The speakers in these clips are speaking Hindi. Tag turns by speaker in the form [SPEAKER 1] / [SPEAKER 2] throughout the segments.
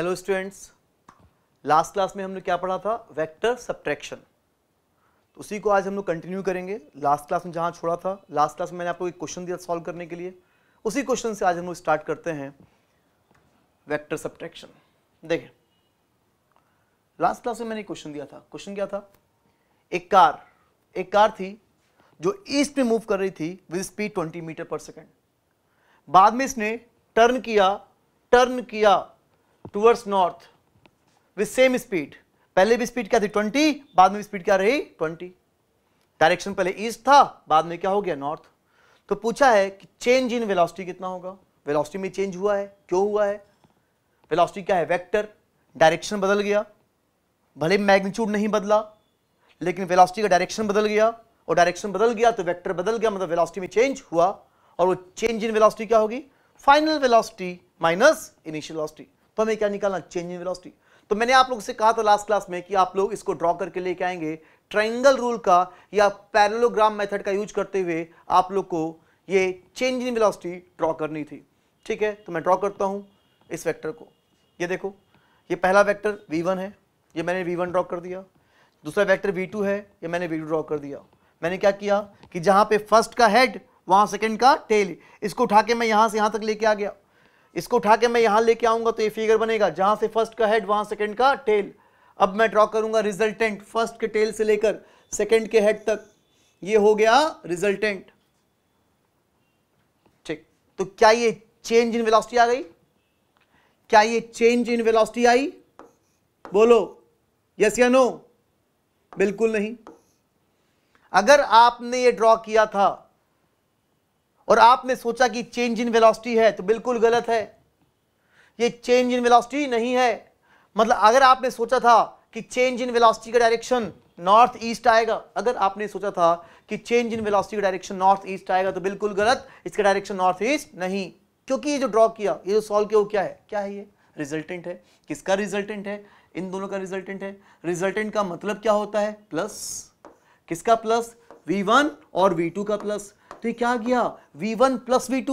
[SPEAKER 1] हेलो स्टूडेंट्स लास्ट क्लास में हमने क्या पढ़ा था वेक्टर सब्ट्रैक्शन तो उसी को आज हम लोग कंटिन्यू करेंगे लास्ट क्लास में जहां छोड़ा था लास्ट क्लास में मैंने आपको एक क्वेश्चन दिया सॉल्व करने के लिए उसी क्वेश्चन से आज हम लोग स्टार्ट करते हैं वेक्टर सब्ट्रैक्शन देखें लास्ट क्लास में मैंने क्वेश्चन दिया था क्वेश्चन क्या था एक कार एक कार थी जो ईस्ट में मूव कर रही थी with speed twenty meter per second बाद में इसने टर्न किया टर्न किया towards north with same speed पहले भी स्पीड क्या थी ट्वेंटी बाद में भी स्पीड क्या रही ट्वेंटी डायरेक्शन पहले ईस्ट था बाद में क्या हो गया नॉर्थ तो पूछा है कि चेंज इन वेलोसिटी कितना होगा वेलोसिटी में चेंज हुआ है क्यों हुआ है वेलोसिटी क्या है वेक्टर डायरेक्शन बदल गया भले मैग्नीट्यूड नहीं बदला लेकिन वेलोसिटी का डायरेक्शन बदल गया और डायरेक्शन बदल गया तो वेक्टर बदल गया मतलब वेलोसिटी में चेंज हुआ और वो चेंज इन वेलोसिटी क्या होगी final velocity minus initial velocity तो हमें क्या निकालना चेंज इन वेलोसिटी तो मैंने आप लोग से कहा था लास्ट क्लास में कि आप लोग इसको ड्रॉ करके लेके आएंगे ट्राइंगल रूल का या पैरेलोग्राम मेथड का यूज करते हुए आप लोग को ये चेंज इन वेलोसिटी ड्रॉ करनी थी ठीक है तो मैं ड्रॉ करता हूँ इस वेक्टर को ये देखो ये पहला वेक्टर v1 है ये मैंने v1 ड्रॉ कर दिया दूसरा वेक्टर v2 है ये मैंने v2 ड्रॉ कर दिया मैंने क्या किया कि जहाँ पे फर्स्ट का हेड वहाँ सेकंड का टेल इसको उठा के मैं यहाँ से यहाँ तक लेके आ गया इसको उठा के मैं यहां लेके आऊंगा तो ये फिगर बनेगा जहां से फर्स्ट का हेड वहां सेकेंड का टेल अब मैं ड्रॉ करूंगा रिजल्टेंट फर्स्ट के टेल से लेकर सेकेंड के हेड तक ये हो गया रिजल्टेंट ठीक तो क्या ये चेंज इन वेलोसिटी आ गई क्या ये चेंज इन वेलोसिटी आई बोलो यस या नो बिल्कुल नहीं अगर आपने ये ड्रॉ किया था और आपने सोचा कि चेंज इन वेलोसिटी है तो बिल्कुल गलत है ये चेंज इन वेलोसिटी नहीं है मतलब अगर आपने सोचा था कि चेंज इन वेलोसिटी का डायरेक्शन नॉर्थ ईस्ट आएगा अगर आपने सोचा था कि चेंज इन वेलोसिटी का डायरेक्शन नॉर्थ ईस्ट आएगा तो बिल्कुल गलत इसका डायरेक्शन नॉर्थ ईस्ट नहीं क्योंकि ये जो ड्रॉ किया ये जो सॉल्व किया वो क्या है क्या है ये रिजल्टेंट है किसका रिजल्टेंट है इन दोनों का रिजल्टेंट है रिजल्टेंट का मतलब क्या होता है प्लस किसका प्लस वन और टू का प्लस तो ये क्या गया v1 वन प्लस वी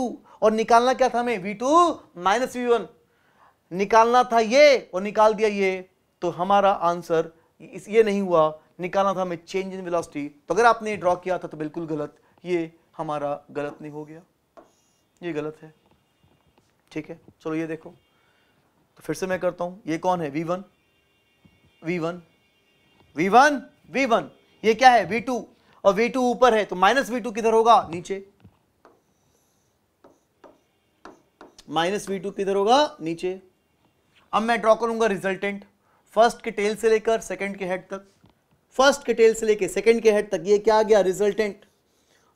[SPEAKER 1] और निकालना क्या था हमें v2 टू माइनस वी निकालना था ये और निकाल दिया ये तो हमारा आंसर ये नहीं हुआ निकालना था हमें चेंज इन वेलोसिटी तो अगर आपने ड्रॉ किया था तो बिल्कुल गलत ये हमारा गलत नहीं हो गया ये गलत है ठीक है चलो ये देखो तो फिर से मैं करता हूं ये कौन है V1 V1 V1 V1 ये क्या है V2 और वी टू ऊपर है तो माइनस वी टू किधर होगा नीचे माइनस वी टू किधर होगा नीचे अब मैं ड्रॉ करूंगा रिजल्टेंट फर्स्ट के टेल से लेकर सेकंड के हेड तक फर्स्ट के टेल से लेकर सेकंड के हेड तक ये क्या आ गया रिजल्टेंट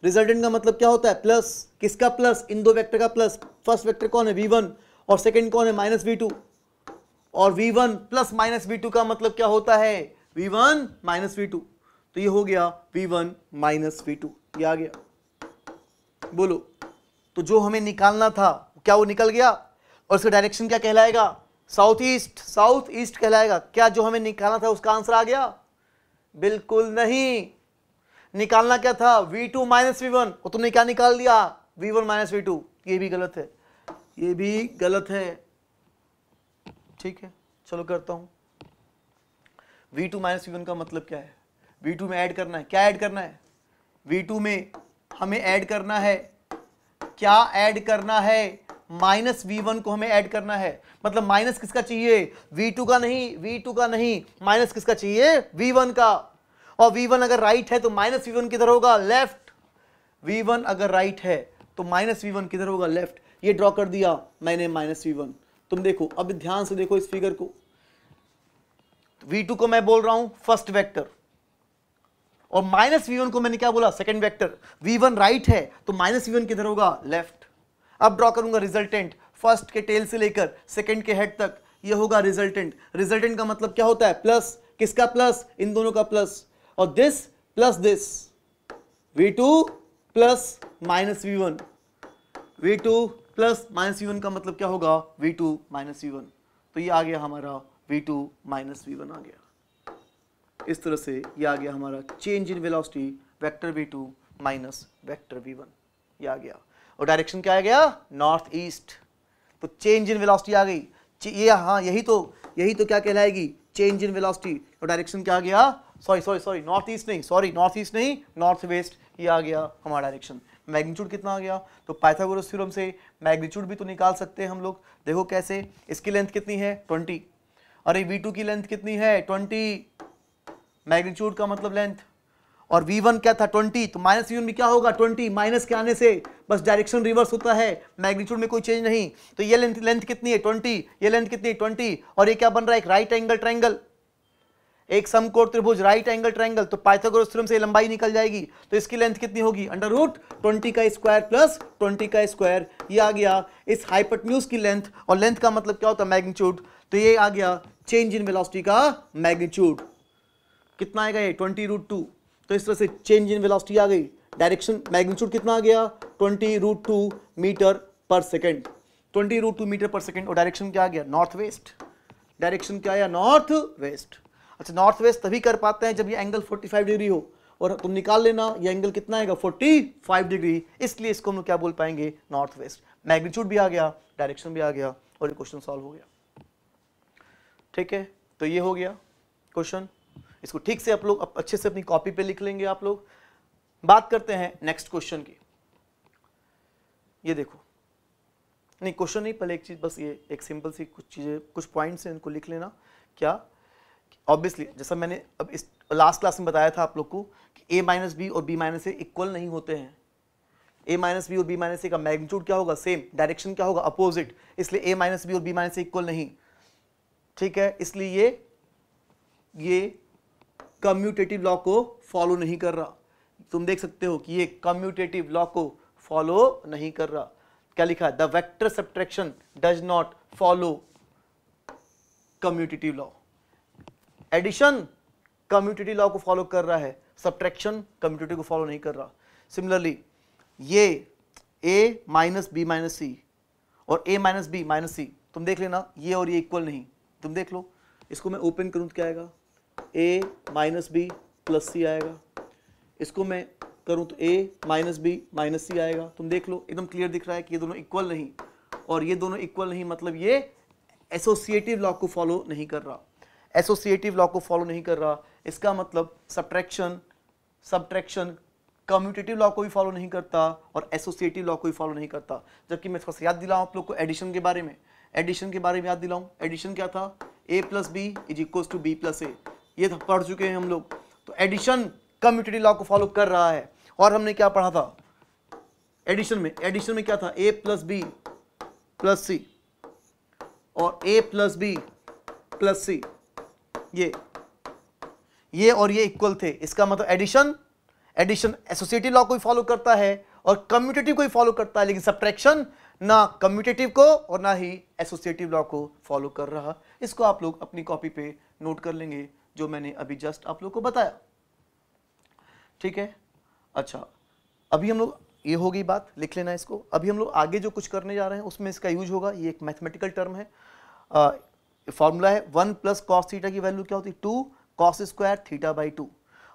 [SPEAKER 1] रिजल्टेंट का मतलब क्या होता है प्लस किसका प्लस इन दो वेक्टर का प्लस फर्स्ट वेक्टर कौन है वी वन और सेकंड कौन है माइनस वी टू और V one plus minus V two का मतलब क्या होता है V one minus V two तो ये हो गया V one minus V two ये आ गया बोलो तो जो हमें निकालना था क्या वो निकल गया और उसका डायरेक्शन क्या कहलाएगा साउथ ईस्ट साउथ ईस्ट कहलाएगा क्या जो हमें निकालना था उसका आंसर आ गया बिल्कुल नहीं निकालना क्या था V two minus V one और तुमने क्या निकाल दिया V one minus V two ये भी गलत है ये भी गलत है ठीक है चलो करता हूं V two minus V one का मतलब क्या है V2 टू में ऐड करना है क्या ऐड करना है वी टू में हमें ऐड करना है क्या ऐड करना है माइनस वी वन को हमें ऐड करना है मतलब माइनस किसका चाहिए वी टू का नहीं वी टू का नहीं माइनस किसका चाहिए V1 का और वी वन अगर राइट है तो माइनस वी वन किधर होगा लेफ्ट वी वन अगर राइट है तो माइनस वी वन किधर होगा लेफ्ट ये ड्रॉ कर दिया मैंने माइनस वी वन तुम देखो अब ध्यान से देखो इस फिगर को वी टू को मैं बोल रहा हूं फर्स्ट वेक्टर और माइनस वी को मैंने क्या बोला सेकेंड वैक्टर वी राइट है तो माइनस वी किधर होगा लेफ्ट अब ड्रॉ करूंगा रिजल्टेंट फर्स्ट के टेल से लेकर सेकेंड के हेड तक ये होगा रिजल्टेंट रिजल्टेंट का मतलब क्या होता है प्लस किसका प्लस इन दोनों का प्लस और this plus this V two plus minus V one V two plus minus V one का मतलब क्या होगा V two minus V one तो ये आ गया हमारा V two minus V one आ गया इस तरह से ये आ गया हमारा change in velocity vector V two minus vector V one ये आ गया और डायरेक्शन क्या आ गया नॉर्थ ईस्ट तो चेंज इन वेलोसिटी आ गई ये हाँ यही तो यही तो क्या कहलाएगी चेंज इन वेलोसिटी और डायरेक्शन क्या आ गया sorry sorry sorry north east नहीं सॉरी नॉर्थ ईस्ट नहीं नॉर्थ वेस्ट ये आ गया हमारा डायरेक्शन मैग्नीट्यूड कितना आ गया तो पाइथागोरस थ्योरम से मैग्नीट्यूड भी तो निकाल सकते हैं हम लोग देखो कैसे इसकी लेंथ कितनी है ट्वेंटी अरे वी की लेंथ कितनी है ट्वेंटी मैग्नीट्यूड का मतलब लेंथ और V1 क्या था 20 तो माइनस वी में क्या होगा 20 माइनस के आने से बस डायरेक्शन रिवर्स होता है मैग्नीट्यूड में कोई चेंज नहीं तो ये लेंथ लेंथ कितनी है 20 ये लेंथ कितनी है 20 और ये क्या बन रहा है एक राइट एंगल ट्रायंगल एक समकोण त्रिभुज राइट एंगल ट्रायंगल तो पाइथागोरस थ्योरम से लंबाई निकल जाएगी तो इसकी लेंथ कितनी होगी अंडर रूट ट्वेंटी का स्क्वायर प्लस ट्वेंटी का स्क्वायर ये आ गया इस हाइपटन्यूज की लेंथ और लेंथ का मतलब क्या होता है मैग्नीट्यूड तो ये आ गया चेंज इन वेलोसिटी का मैग्नीट्यूड कितना आएगा ये ट्वेंटी रूट टू तो इस तरह से चेंज इन वेलोसिटी आ गई डायरेक्शन मैग्नीट्यूड कितना आ गया twenty root two meter per second twenty root two meter per second और डायरेक्शन क्या आ गया नॉर्थ वेस्ट डायरेक्शन क्या आया नॉर्थ वेस्ट अच्छा नॉर्थ वेस्ट तभी कर पाते हैं जब ये एंगल 45 डिग्री हो और तुम निकाल लेना ये एंगल कितना आएगा 45 डिग्री इसलिए इसको हम क्या बोल पाएंगे नॉर्थ वेस्ट मैग्नीट्यूड भी आ गया डायरेक्शन भी आ गया और ये क्वेश्चन सॉल्व हो गया ठीक है तो ये हो गया क्वेश्चन इसको ठीक से आप लोग अच्छे से अपनी कॉपी पे लिख लेंगे आप लोग बात करते हैं नेक्स्ट क्वेश्चन की ये देखो नहीं क्वेश्चन नहीं पहले एक चीज़ बस ये एक सिंपल सी कुछ चीज़ें कुछ पॉइंट्स हैं इनको लिख लेना क्या ऑब्वियसली जैसा मैंने अब इस लास्ट क्लास में बताया था आप लोग को कि ए माइनस बी और बी माइनस ए इक्वल नहीं होते हैं ए माइनस बी और बी माइनस ए का मैग्नीट्यूड क्या होगा सेम डायरेक्शन क्या होगा अपोजिट इसलिए ए माइनस बी और बी माइनस ए इक्वल नहीं ठीक है इसलिए ये ये कम्यूटेटिव लॉ को फॉलो नहीं कर रहा तुम देख सकते हो कि ये कम्यूटेटिव लॉ को फॉलो नहीं कर रहा क्या लिखा है the vector subtraction does not follow commutative law addition commutative law को फॉलो कर रहा है सब्ट्रैक्शन कम्यूटेटिव को फॉलो नहीं कर रहा सिमिलरली ये A minus B minus C और A minus B minus C तुम देख लेना ये और ये इक्वल नहीं तुम देख लो इसको मैं ओपन करूं तो क्या आएगा A minus B plus C आएगा इसको मैं करूं तो A minus B minus C आएगा तुम देख लो एकदम क्लियर दिख रहा है कि ये दोनों इक्वल नहीं और ये दोनों इक्वल नहीं मतलब ये एसोसिएटिव लॉ को फॉलो नहीं कर रहा एसोसिएटिव लॉ को फॉलो नहीं कर रहा इसका मतलब सब्ट्रैक्शन सब्ट्रैक्शन कम्यूटेटिव लॉ को भी फॉलो नहीं करता और एसोसिएटिव लॉ को भी फॉलो नहीं करता जबकि मैं थोड़ा सा याद दिलाऊँ आप लोग को एडिशन के बारे में एडिशन के बारे में याद दिलाऊँ एडिशन क्या था A plus B is equals to B plus A ये पढ़ चुके हैं हम लोग तो एडिशन कम्यूटेटिव लॉ को फॉलो कर रहा है और हमने क्या पढ़ा था एडिशन में एडिशन में क्या था A plus B plus C और A plus B plus C ये ये और ये इक्वल थे इसका मतलब एडिशन एडिशन एसोसिएटिव लॉ को ही फॉलो करता है और कम्यूटेटिव को ही फॉलो करता है लेकिन सब्ट्रैक्शन ना कम्यूटेटिव को और ना ही एसोसिएटिव लॉ को फॉलो कर रहा इसको आप लोग अपनी कॉपी पे नोट कर लेंगे जो मैंने अभी जस्ट आप लोग को बताया ठीक है अच्छा अभी हम लोग ये हो गई बात लिख लेना इसको अभी हम लोग आगे जो कुछ करने जा रहे हैं उसमें इसका यूज होगा ये एक मैथमेटिकल टर्म है फॉर्मूला है वन प्लस कॉस थीटा की वैल्यू क्या होती है two cos square theta by two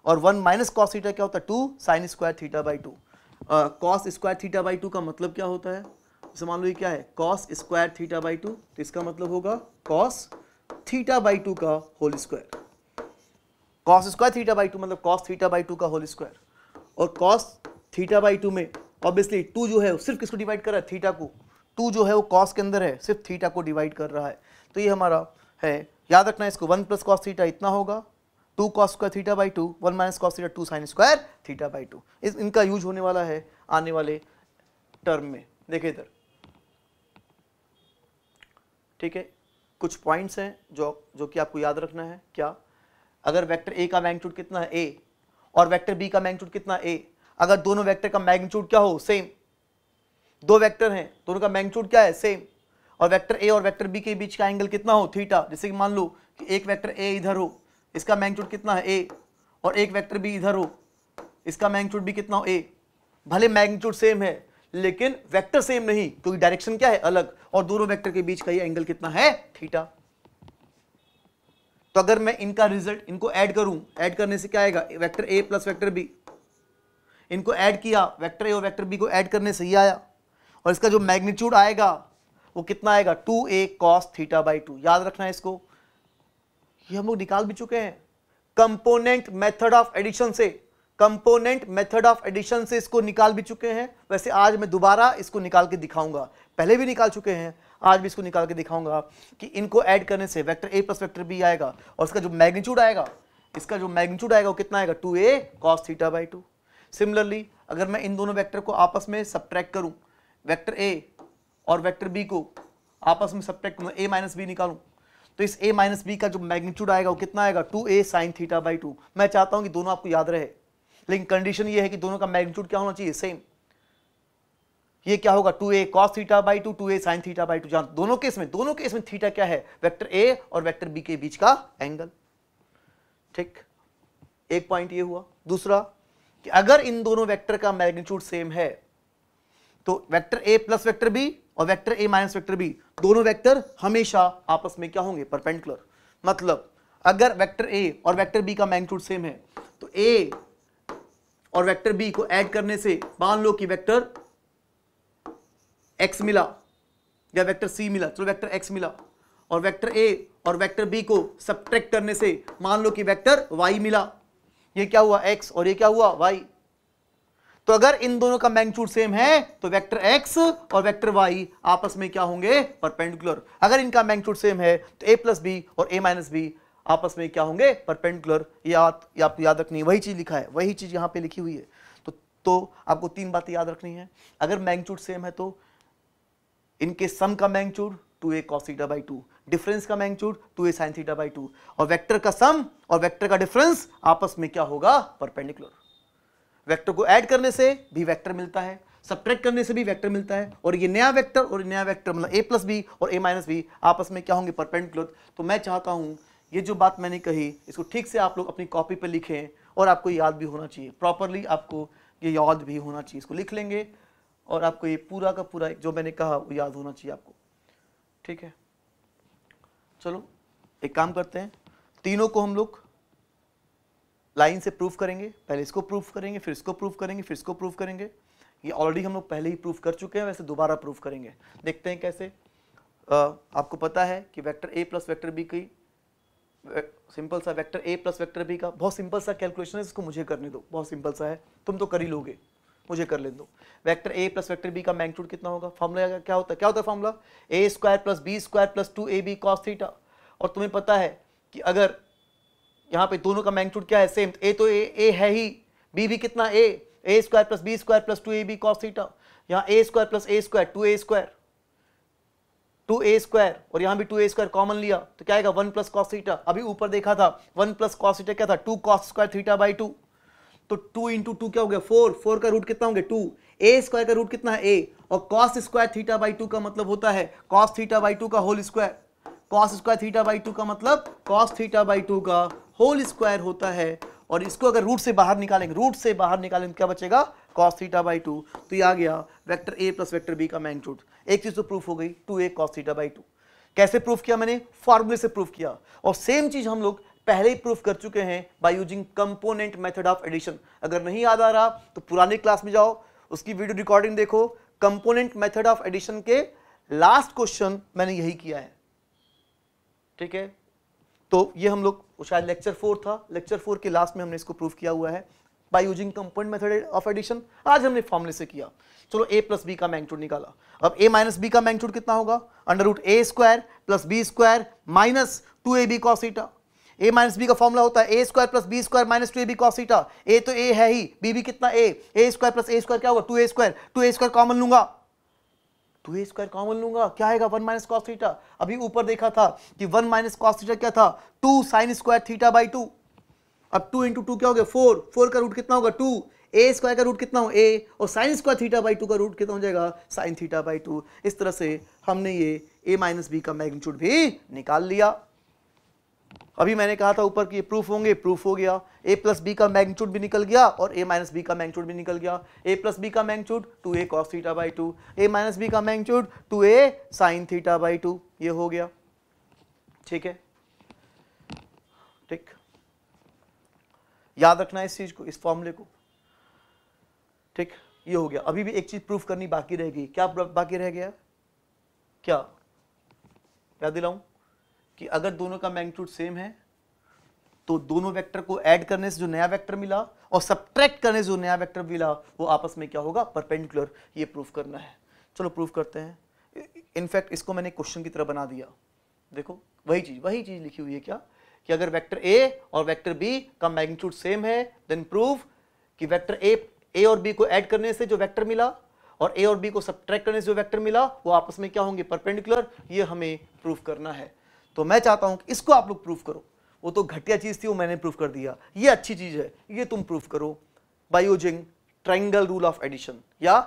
[SPEAKER 1] और वन माइनस कॉस थीटा क्या होता है two sine square theta by two cos square theta by two का मतलब क्या होता है मान लो ये क्या है cos square theta by two तो इसका मतलब होगा कॉस थीटा बाई टू का whole square cos square theta by two मतलब कॉस थीटा बाई टू का होल स्क्वायर और कॉस थीटा बाई टू में ऑब्वियसली टू जो है सिर्फ किसको डिवाइड कर रहा है थीटा को टू जो है वो कॉस के अंदर है सिर्फ थीटा को डिवाइड कर रहा है तो ये हमारा है याद रखना इसको वन प्लस कॉस थीटा इतना होगा two cos square theta by two one minus cos theta two sine square theta by two इस इनका यूज होने वाला है आने वाले टर्म में देखिए इधर ठीक है कुछ पॉइंट्स हैं जो जो कि आपको याद रखना है क्या अगर वेक्टर ए का मैग्नीट्यूड कितना है ए और वेक्टर बी का मैग्नीट्यूड कितना ए अगर दोनों वेक्टर का मैग्नीट्यूड क्या हो सेम दो वेक्टर हैं दोनों का मैग्नीट्यूड क्या है सेम और वेक्टर ए और वेक्टर बी के बीच का एंगल कितना हो थीटा जैसे कि मान लो कि एक वैक्टर ए इधर हो इसका मैग्नीट्यूड कितना है ए और एक वैक्टर बी इधर हो इसका मैग्नीट्यूड भी कितना हो ए भले मैग्नीट्यूड सेम है लेकिन वेक्टर सेम नहीं क्योंकि डायरेक्शन क्या है अलग और दोनों वेक्टर के बीच का ये एंगल कितना है थीटा तो अगर मैं इनका रिजल्ट इनको ऐड करूं ऐड करने से क्या आएगा vector A plus vector B इनको ऐड किया वेक्टर ए और वेक्टर बी को ऐड करने से ही आया और इसका जो मैग्नीट्यूड आएगा वो कितना आएगा two A cos theta by two याद रखना है इसको ये हम लोग निकाल भी चुके हैं कंपोनेंट मेथड ऑफ एडिशन से कंपोनेंट मेथड ऑफ एडिशन से इसको निकाल भी चुके हैं वैसे आज मैं दोबारा इसको निकाल के दिखाऊंगा पहले भी निकाल चुके हैं आज भी इसको निकाल के दिखाऊंगा कि इनको ऐड करने से vector A plus vector B आएगा और इसका जो मैग्नीट्यूड आएगा इसका जो मैग्नीट्यूड आएगा वो कितना आएगा two A cos theta by two similarly अगर मैं इन दोनों वैक्टर को आपस में सब्ट्रैक्ट करूँ वैक्टर ए और वैक्टर बी को आपस में सब्ट्रैक्ट करूँ ए माइनस बी निकालूँ तो इस ए माइनस बी का जो मैग्नीट्यूड आएगा वो कितना आएगा two A sine theta by two मैं चाहता हूँ कि दोनों आपको याद रहे लेकिन कंडीशन ये है कि दोनों का मैग्नीट्यूड क्या होना चाहिए सेम ये क्या होगा two A cos theta by two two A sine theta by two जहां दोनों केस में दोनों केस में थीटा क्या है वेक्टर ए और वेक्टर बी के बीच का एंगल ठीक एक पॉइंट ये हुआ दूसरा कि अगर इन दोनों वेक्टर का मैग्नीट्यूड सेम है तो vector A plus vector B और vector A minus vector B दोनों वेक्टर हमेशा आपस में क्या होंगे परपेंडिकुलर मतलब अगर वेक्टर ए और वेक्टर बी का मैग्नीट्यूड सेम है तो ए और वेक्टर बी को ऐड करने से मान लो कि वेक्टर एक्स मिला या वेक्टर सी मिला चलो वेक्टर एक्स मिला और वेक्टर ए और वेक्टर बी को सब्ट्रैक्ट करने से मान लो कि वेक्टर वाई मिला ये क्या हुआ एक्स और ये क्या हुआ वाई तो अगर इन दोनों का मैग्नीट्यूड सेम है तो वेक्टर एक्स और वेक्टर वाई आपस में क्या होंगे परपेंडिकुलर अगर इनका मैग्नीट्यूड सेम है तो ए प्लस बी और ए माइनस बी आपस में क्या होंगे परपेंडिकुलर ये याद या आपको याद रखनी है वही चीज़ लिखा है वही चीज़ यहाँ पे लिखी हुई है तो तो आपको तीन बातें याद रखनी है अगर मैंगचूड सेम है तो इनके सम का magnitude two A cos theta by two difference का magnitude two A sine theta by two और वैक्टर का सम और वैक्टर का डिफरेंस आपस में क्या होगा परपेंडिकुलर वैक्टर को एड करने से भी वैक्टर मिलता है सब्ट्रैक्ट करने से भी वेक्टर मिलता है और ये नया वेक्टर और नया वेक्टर मतलब ए प्लस बी और ए माइनस बी आपस में क्या होंगे परपेंडिकुलर तो मैं चाहता हूं ये जो बात मैंने कही इसको ठीक से आप लोग अपनी कॉपी पे लिखें और आपको याद भी होना चाहिए प्रॉपरली आपको ये याद भी होना चाहिए इसको लिख लेंगे और आपको ये पूरा का पूरा जो मैंने कहा वो याद होना चाहिए आपको ठीक है चलो एक काम करते हैं तीनों को हम लोग लाइन से प्रूफ करेंगे पहले इसको प्रूफ करेंगे फिर इसको प्रूफ करेंगे फिर इसको प्रूफ करेंगे ये ऑलरेडी हम लोग पहले ही प्रूफ कर चुके हैं वैसे दोबारा प्रूफ करेंगे देखते हैं कैसे आ, आपको पता है कि vector A plus vector B की सिंपल सा vector A plus vector B का बहुत सिंपल सा कैलकुलेशन है इसको मुझे करने दो बहुत सिंपल सा है तुम तो कर ही लोगे मुझे कर ले दो vector A plus vector B का मैग्नीट्यूड कितना होगा फॉर्मूला क्या, क्या होता है क्या होता है formula A square plus B square plus two A B cos theta और तुम्हें पता है कि अगर यहाँ पे दोनों का मैग्नीट्यूड क्या है सेम ए तो ए ए है ही बी भी कितना A A square plus B square plus two A B cos theta यहाँ A square plus A square two A square two A square और यहां भी टू ए स्क्वायर कॉमन लिया तो क्या आएगा वन प्लस कॉस थीटा अभी ऊपर देखा था वन प्लस कॉस थीटा क्या था two cos square theta by two तो टू इंटू टू क्या हो गया फोर फोर का रूट कितना हो गया टू ए स्क्वायर का रूट कितना है ए और cos square theta by two का मतलब होता है कॉस थीटा बाई टू का whole square cos square theta by two का मतलब कॉस थीटा बाई टू का होल स्क्वायर होता है और इसको अगर रूट से बाहर निकालेंगे रूट से बाहर निकालेंगे तो क्या बचेगा कॉस थीटा बाई टू तो ये आ गया vector A plus vector B का मैग्नीट्यूड एक चीज तो प्रूफ हो गई two A cos theta by two कैसे प्रूफ किया मैंने फॉर्मूले से प्रूफ किया और सेम चीज हम लोग पहले ही प्रूफ कर चुके हैं by using component method of addition अगर नहीं याद आ रहा तो पुराने क्लास में जाओ उसकी वीडियो रिकॉर्डिंग देखो कंपोनेंट मेथड ऑफ एडिशन के लास्ट क्वेश्चन मैंने यही किया है ठीक है तो ये हम लोग शायद लेक्चर फोर था लेक्चर फोर के लास्ट में हमने इसको प्रूफ किया हुआ है by using compound method of addition आज हमने फॉर्मूले से किया चलो ए प्लस बी का मैंगट्यूड निकाला अब ए माइनस बी का मैंगट्यूड कितना होगा under root A square plus B square minus two A B cos theta A minus B का फॉर्मूला होता है A square plus B square minus two A B cos theta A तो ए है ही बी भी कितना A A square plus A square क्या होगा two A square two A square common लूंगा टू ए स्क्वायर कॉमन लूंगा क्या आएगा वन माइनस कॉस थीटा अभी ऊपर देखा था कि वन माइनस कॉस थीटा क्या था two sine square theta by two अब टू इंटू टू क्या हो गया फोर फोर का रूट कितना होगा टू ए स्क्वायर का रूट कितना हो ए और sine square theta by two का रूट कितना हो जाएगा साइन थीटा बाई टू इस तरह से हमने ये ए माइनस बी का मैग्नीट्यूड भी निकाल लिया अभी मैंने कहा था ऊपर कि प्रूफ होंगे प्रूफ हो गया ए प्लस बी का मैग्नीट्यूड भी निकल गया और ए माइनस बी का मैग्नीट्यूड भी निकल गया ए प्लस बी का magnitude two A cos theta by two A minus B का magnitude two A sine theta by two ये हो गया ठीक है ठीक याद रखना इस चीज़ को इस फॉर्मूले को ठीक ये हो गया अभी भी एक चीज़ प्रूफ करनी बाकी रहेगी क्या बाकी रह गया क्या याद दिलाऊं कि अगर दोनों का मैग्नीट्यूड सेम है तो दोनों वेक्टर को ऐड करने से जो नया वेक्टर मिला और सब्ट्रैक्ट करने से जो नया वेक्टर मिला वो आपस में क्या होगा परपेंडिकुलर ये प्रूफ करना है चलो प्रूफ करते हैं इनफैक्ट इसको मैंने क्वेश्चन की तरह बना दिया देखो वही चीज़ वही चीज़ लिखी हुई है क्या कि अगर वेक्टर ए और वेक्टर बी का मैग्नीट्यूड सेम है देन प्रूव कि वेक्टर ए ए और बी को ऐड करने से जो वेक्टर मिला और ए और बी को सब्ट्रैक्ट करने से जो वेक्टर मिला वो आपस में क्या होंगे परपेंडिकुलर ये हमें प्रूफ करना है तो मैं चाहता हूं कि इसको आप लोग प्रूफ करो वो तो घटिया चीज़ थी वो मैंने प्रूफ कर दिया ये अच्छी चीज़ है ये तुम प्रूफ करो by using triangle rule of addition या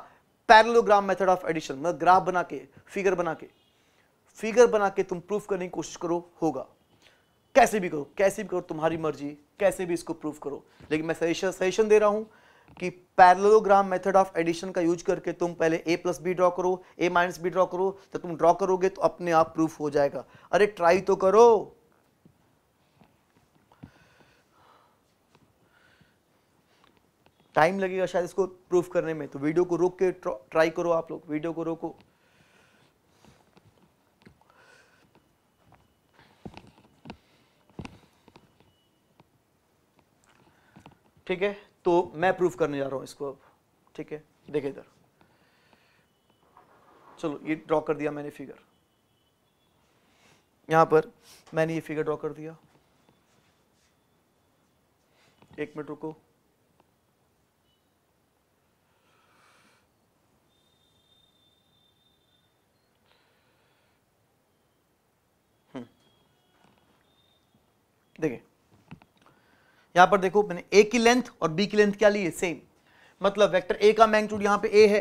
[SPEAKER 1] पैरलोग्राम मेथड ऑफ एडिशन मतलब ग्राफ बना के फिगर बना के फिगर बना के तुम प्रूफ करने की कोशिश करो होगा कैसे भी करो कैसे भी करो तुम्हारी मर्जी कैसे भी इसको प्रूव करो लेकिन मैं सजेशन सजेशन दे रहा हूँ कि पैरलोग्राम मेथड ऑफ एडिशन का यूज करके तुम पहले ए प्लस बी ड्रॉ करो ए माइनस बी ड्रॉ करो तो तुम ड्रॉ करोगे तो अपने आप प्रूफ हो जाएगा अरे ट्राई तो करो टाइम लगेगा शायद इसको प्रूफ करने में तो वीडियो को रोक के ट्राई करो आप लोग वीडियो को रोको ठीक है तो मैं प्रूफ करने जा रहा हूं इसको अब ठीक है देखे इधर चलो ये ड्रॉ कर दिया मैंने फिगर यहां पर मैंने ये फिगर ड्रॉ कर दिया एक मिनट रुको हम्म। देखिए यहां पर देखो मैंने ए की लेंथ और बी की लेंथ क्या ली है सेम मतलब वेक्टर ए का मैंगट्यूड यहां पे ए है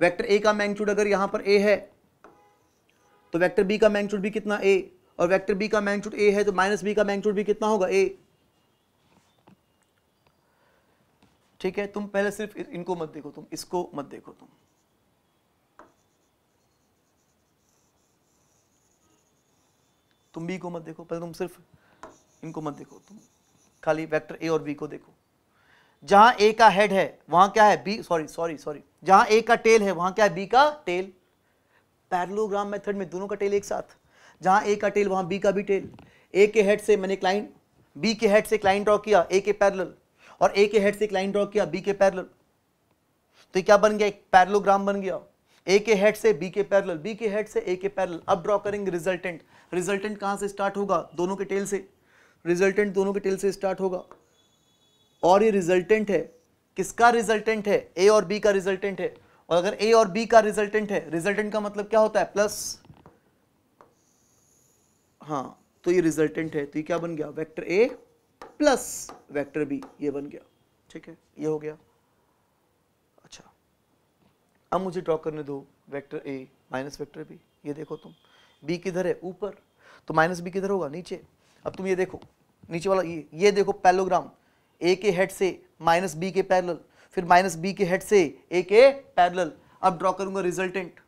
[SPEAKER 1] वेक्टर ए का मैंगट्यूड अगर यहां पर ए है तो वेक्टर बी का मैंगट्यूड भी कितना ए और वेक्टर बी का मैंगट्यूड ए है तो माइनस बी का मैंगट्यूड भी कितना होगा ए ठीक है तुम पहले सिर्फ इनको मत देखो तुम इसको मत देखो तुम तुम बी को मत देखो पहले तुम सिर्फ इनको मत देखो तुम खाली वेक्टर ए और बी को देखो जहां ए का हेड है वहां क्या है बी सॉरी सॉरी सॉरी जहां ए का टेल है वहां क्या है बी का टेल पैरलोग्राम मेथड में दोनों का टेल एक साथ जहां ए का टेल वहां बी का भी टेल ए के हेड से मैंने क्लाइंट बी के हेड से क्लाइंट ड्रॉ किया ए के पैरल और ए के हेड से क्लाइंट ड्रॉ किया बी के पैरल तो क्या बन गया एक पैरलोग्राम बन गया ए के हेड से बी के पैरल बी के हेड से ए के पैरल अब ड्रॉ करेंगे रिजल्टेंट रिजल्टेंट कहां से स्टार्ट होगा दोनों के टेल से रिजल्टेंट दोनों के टेल से स्टार्ट होगा और ये रिजल्टेंट है किसका रिजल्टेंट है ए और बी का रिजल्टेंट है और अगर ए और बी का रिजल्टेंट है रिजल्टेंट का मतलब क्या होता है प्लस हाँ तो ये रिजल्टेंट है तो ये क्या बन गया vector A plus vector B ये बन गया ठीक है ये हो गया अच्छा अब मुझे ड्रॉ करने दो vector A minus vector B ये देखो तुम बी किधर है ऊपर तो माइनस बी किधर होगा नीचे अब तुम ये देखो नीचे वाला ये ये देखो पैलोग्राम ए के हेड से माइनस बी के पैरल फिर माइनस बी के हेड से ए के पैरल अब ड्रॉ करूंगा रिजल्टेंट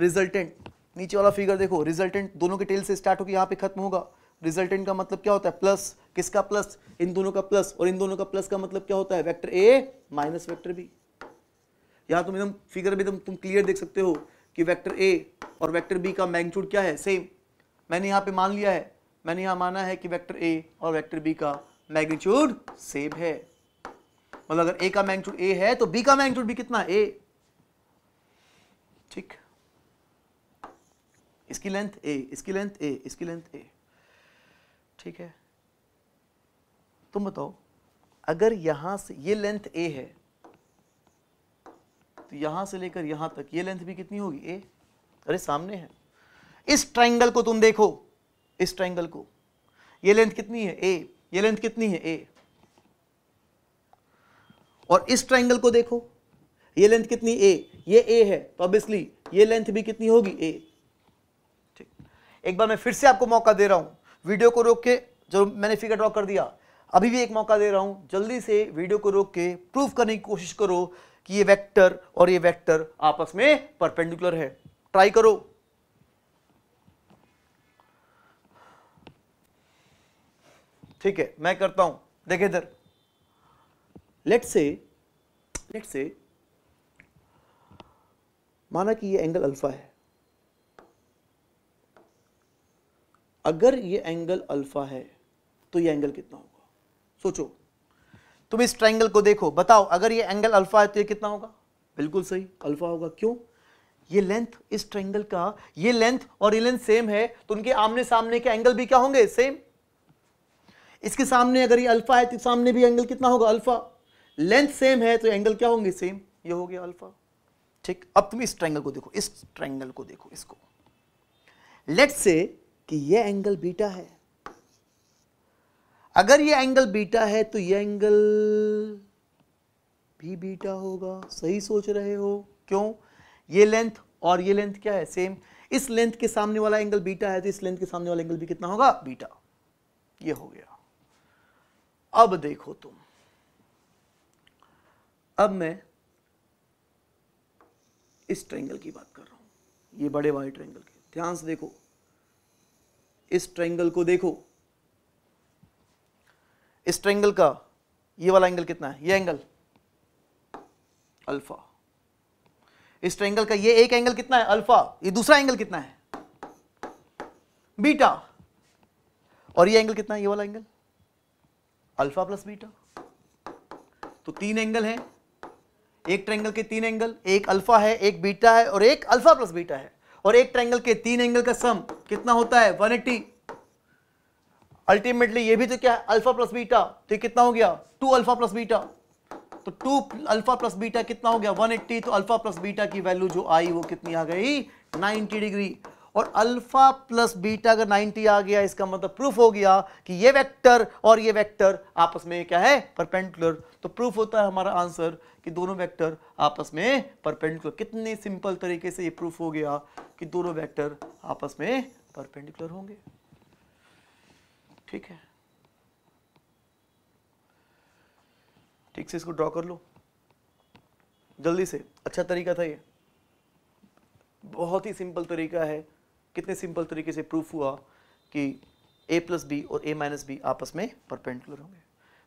[SPEAKER 1] रिजल्टेंट नीचे वाला फिगर देखो रिजल्टेंट दोनों के टेल से स्टार्ट होकर यहाँ पे खत्म होगा रिजल्टेंट का मतलब क्या होता है प्लस किसका प्लस इन दोनों का प्लस और इन दोनों का प्लस का मतलब क्या होता है vector A minus vector B यहाँ तुम एकदम फिगर में एकदम तुम क्लियर देख सकते हो कि वेक्टर ए और वेक्टर बी का मैग्नीट्यूड क्या है सेम मैंने यहाँ पे मान लिया है मैंने यहाँ माना है कि वेक्टर ए और वेक्टर बी का मैग्नीट्यूड सेम है मतलब अगर ए का मैग्नीट्यूड ए है तो बी का मैग्नीट्यूड भी कितना ए ठीक इसकी लेंथ ए इसकी लेंथ ए इसकी लेंथ ए ठीक है तुम बताओ अगर यहां से ये लेंथ ए है तो यहां से लेकर यहां तक ये लेंथ भी कितनी होगी ए अरे सामने है इस ट्राइंगल को तुम देखो इस ट्राइंगल को ये लेंथ कितनी है ए ये लेंथ कितनी है ए और इस ट्राइंगल को देखो ये लेंथ कितनी ए ये ए है तो ऑब्वियसली ये लेंथ भी कितनी होगी ए ठीक एक बार मैं फिर से आपको मौका दे रहा हूं वीडियो को रोक के जो मैंने फिगर ड्रॉ कर दिया अभी भी एक मौका दे रहा हूं जल्दी से वीडियो को रोक के प्रूफ करने की कोशिश करो कि ये वेक्टर और ये वेक्टर आपस में परपेंडिकुलर है ट्राई करो ठीक है मैं करता हूं देखे इधर लेट से लेट से माना कि ये एंगल अल्फा है अगर ये एंगल अल्फा है तो ये एंगल कितना होगा सोचो तुम इस ट्रायंगल को देखो बताओ अगर ये एंगल अल्फा है तो ये कितना होगा बिल्कुल सही अल्फा होगा क्यों ये लेंथ इस ट्रायंगल का ये लेंथ और ये लेंथ सेम है तो उनके आमने सामने के एंगल भी क्या होंगे सेम इसके सामने अगर ये अल्फ़ा है तो सामने भी एंगल कितना होगा अल्फ़ा लेंथ सेम है तो एंगल क्या होंगे सेम ये हो गया अल्फ़ा ठीक अब तुम इस ट्रैंगल को देखो इस ट्रैंगल को देखो इसको लेट से कि ये एंगल बीटा है अगर ये एंगल बीटा है तो ये एंगल भी बीटा होगा सही सोच रहे हो क्यों ये लेंथ और ये लेंथ क्या है सेम इस लेंथ के सामने वाला एंगल बीटा है तो इस लेंथ के सामने वाला एंगल भी कितना होगा बीटा ये हो गया अब देखो तुम अब मैं इस ट्रेंगल की बात कर रहा हूं ये बड़े वाले ट्रेंगल की ध्यान से देखो इस ट्रेंगल को देखो इस ट्रेंगल का ये वाला एंगल कितना है ये एंगल अल्फा इस ट्रेंगल का ये एक एंगल कितना है अल्फा ये दूसरा एंगल कितना है बीटा और ये एंगल कितना है ये वाला एंगल अल्फा प्लस बीटा तो तीन एंगल हैं एक ट्रेंगल के तीन एंगल एक अल्फा है एक बीटा है और एक अल्फा प्लस बीटा है और एक ट्रेंगल के तीन एंगल का सम कितना होता है 180 अल्टीमेटली ये भी तो क्या है अल्फा प्लस बीटा तो कितना हो गया टू अल्फा प्लस बीटा तो टू अल्फा प्लस बीटा कितना हो गया 180 तो अल्फा प्लस बीटा की वैल्यू जो आई वो कितनी आ गई 90 डिग्री और अल्फा प्लस बीटा अगर 90 आ गया इसका मतलब प्रूफ हो गया कि ये वेक्टर और ये वेक्टर आपस में क्या है परपेंडिकुलर तो प्रूफ होता है हमारा आंसर कि दोनों वेक्टर आपस में परपेंडिकुलर कितने सिंपल तरीके से ये प्रूफ हो गया कि दोनों वेक्टर आपस में परपेंडिकुलर होंगे ठीक है ठीक से इसको ड्रॉ कर लो जल्दी से अच्छा तरीका था ये बहुत ही सिंपल तरीका है कितने सिंपल तरीके से प्रूफ हुआ कि ए प्लस बी और ए माइनस बी आपस में परपेंडिकुलर होंगे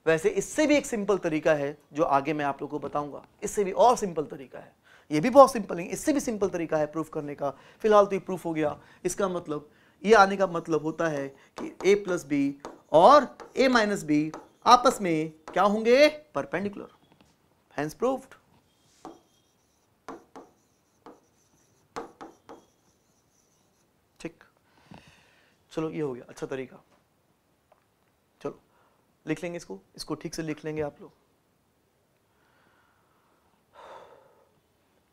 [SPEAKER 1] वैसे इससे भी एक सिंपल तरीका है जो आगे मैं आप लोगों को बताऊंगा इससे भी और सिंपल तरीका है ये भी बहुत सिंपल है इससे भी सिंपल तरीका है प्रूफ करने का फिलहाल तो ये प्रूफ हो गया इसका मतलब ये आने का मतलब होता है कि ए प्लस बी और ए माइनस बी आपस में क्या होंगे परपेंडिकुलर हैंस प्रूफ्ड चलो ये हो गया अच्छा तरीका चलो लिख लेंगे इसको इसको ठीक से लिख लेंगे आप लोग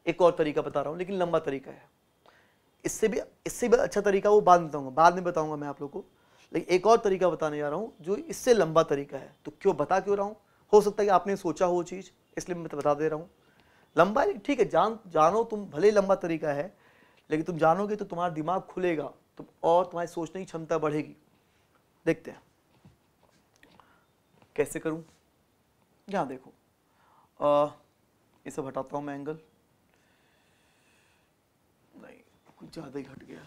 [SPEAKER 1] एक और तरीका बता रहा हूं लेकिन लंबा तरीका है इससे भी इससे भी अच्छा तरीका वो बाद में बताऊंगा बाद में बताऊंगा मैं आप लोग को लेकिन एक और तरीका बताने जा रहा हूं जो इससे लंबा तरीका है तो क्यों बता क्यों रहा हूं हो सकता है कि आपने सोचा हो चीज़ इसलिए मैं बता दे रहा हूं लंबा ठीक है जान जानो तुम भले लंबा तरीका है लेकिन तुम जानोगे तो तुम्हारा दिमाग खुलेगा तो और तुम्हारी सोचने की क्षमता बढ़ेगी देखते हैं कैसे करूं यहां देखो इसे सब हटाता हूं मैं एंगल नहीं कुछ ज़्यादा ही घट गया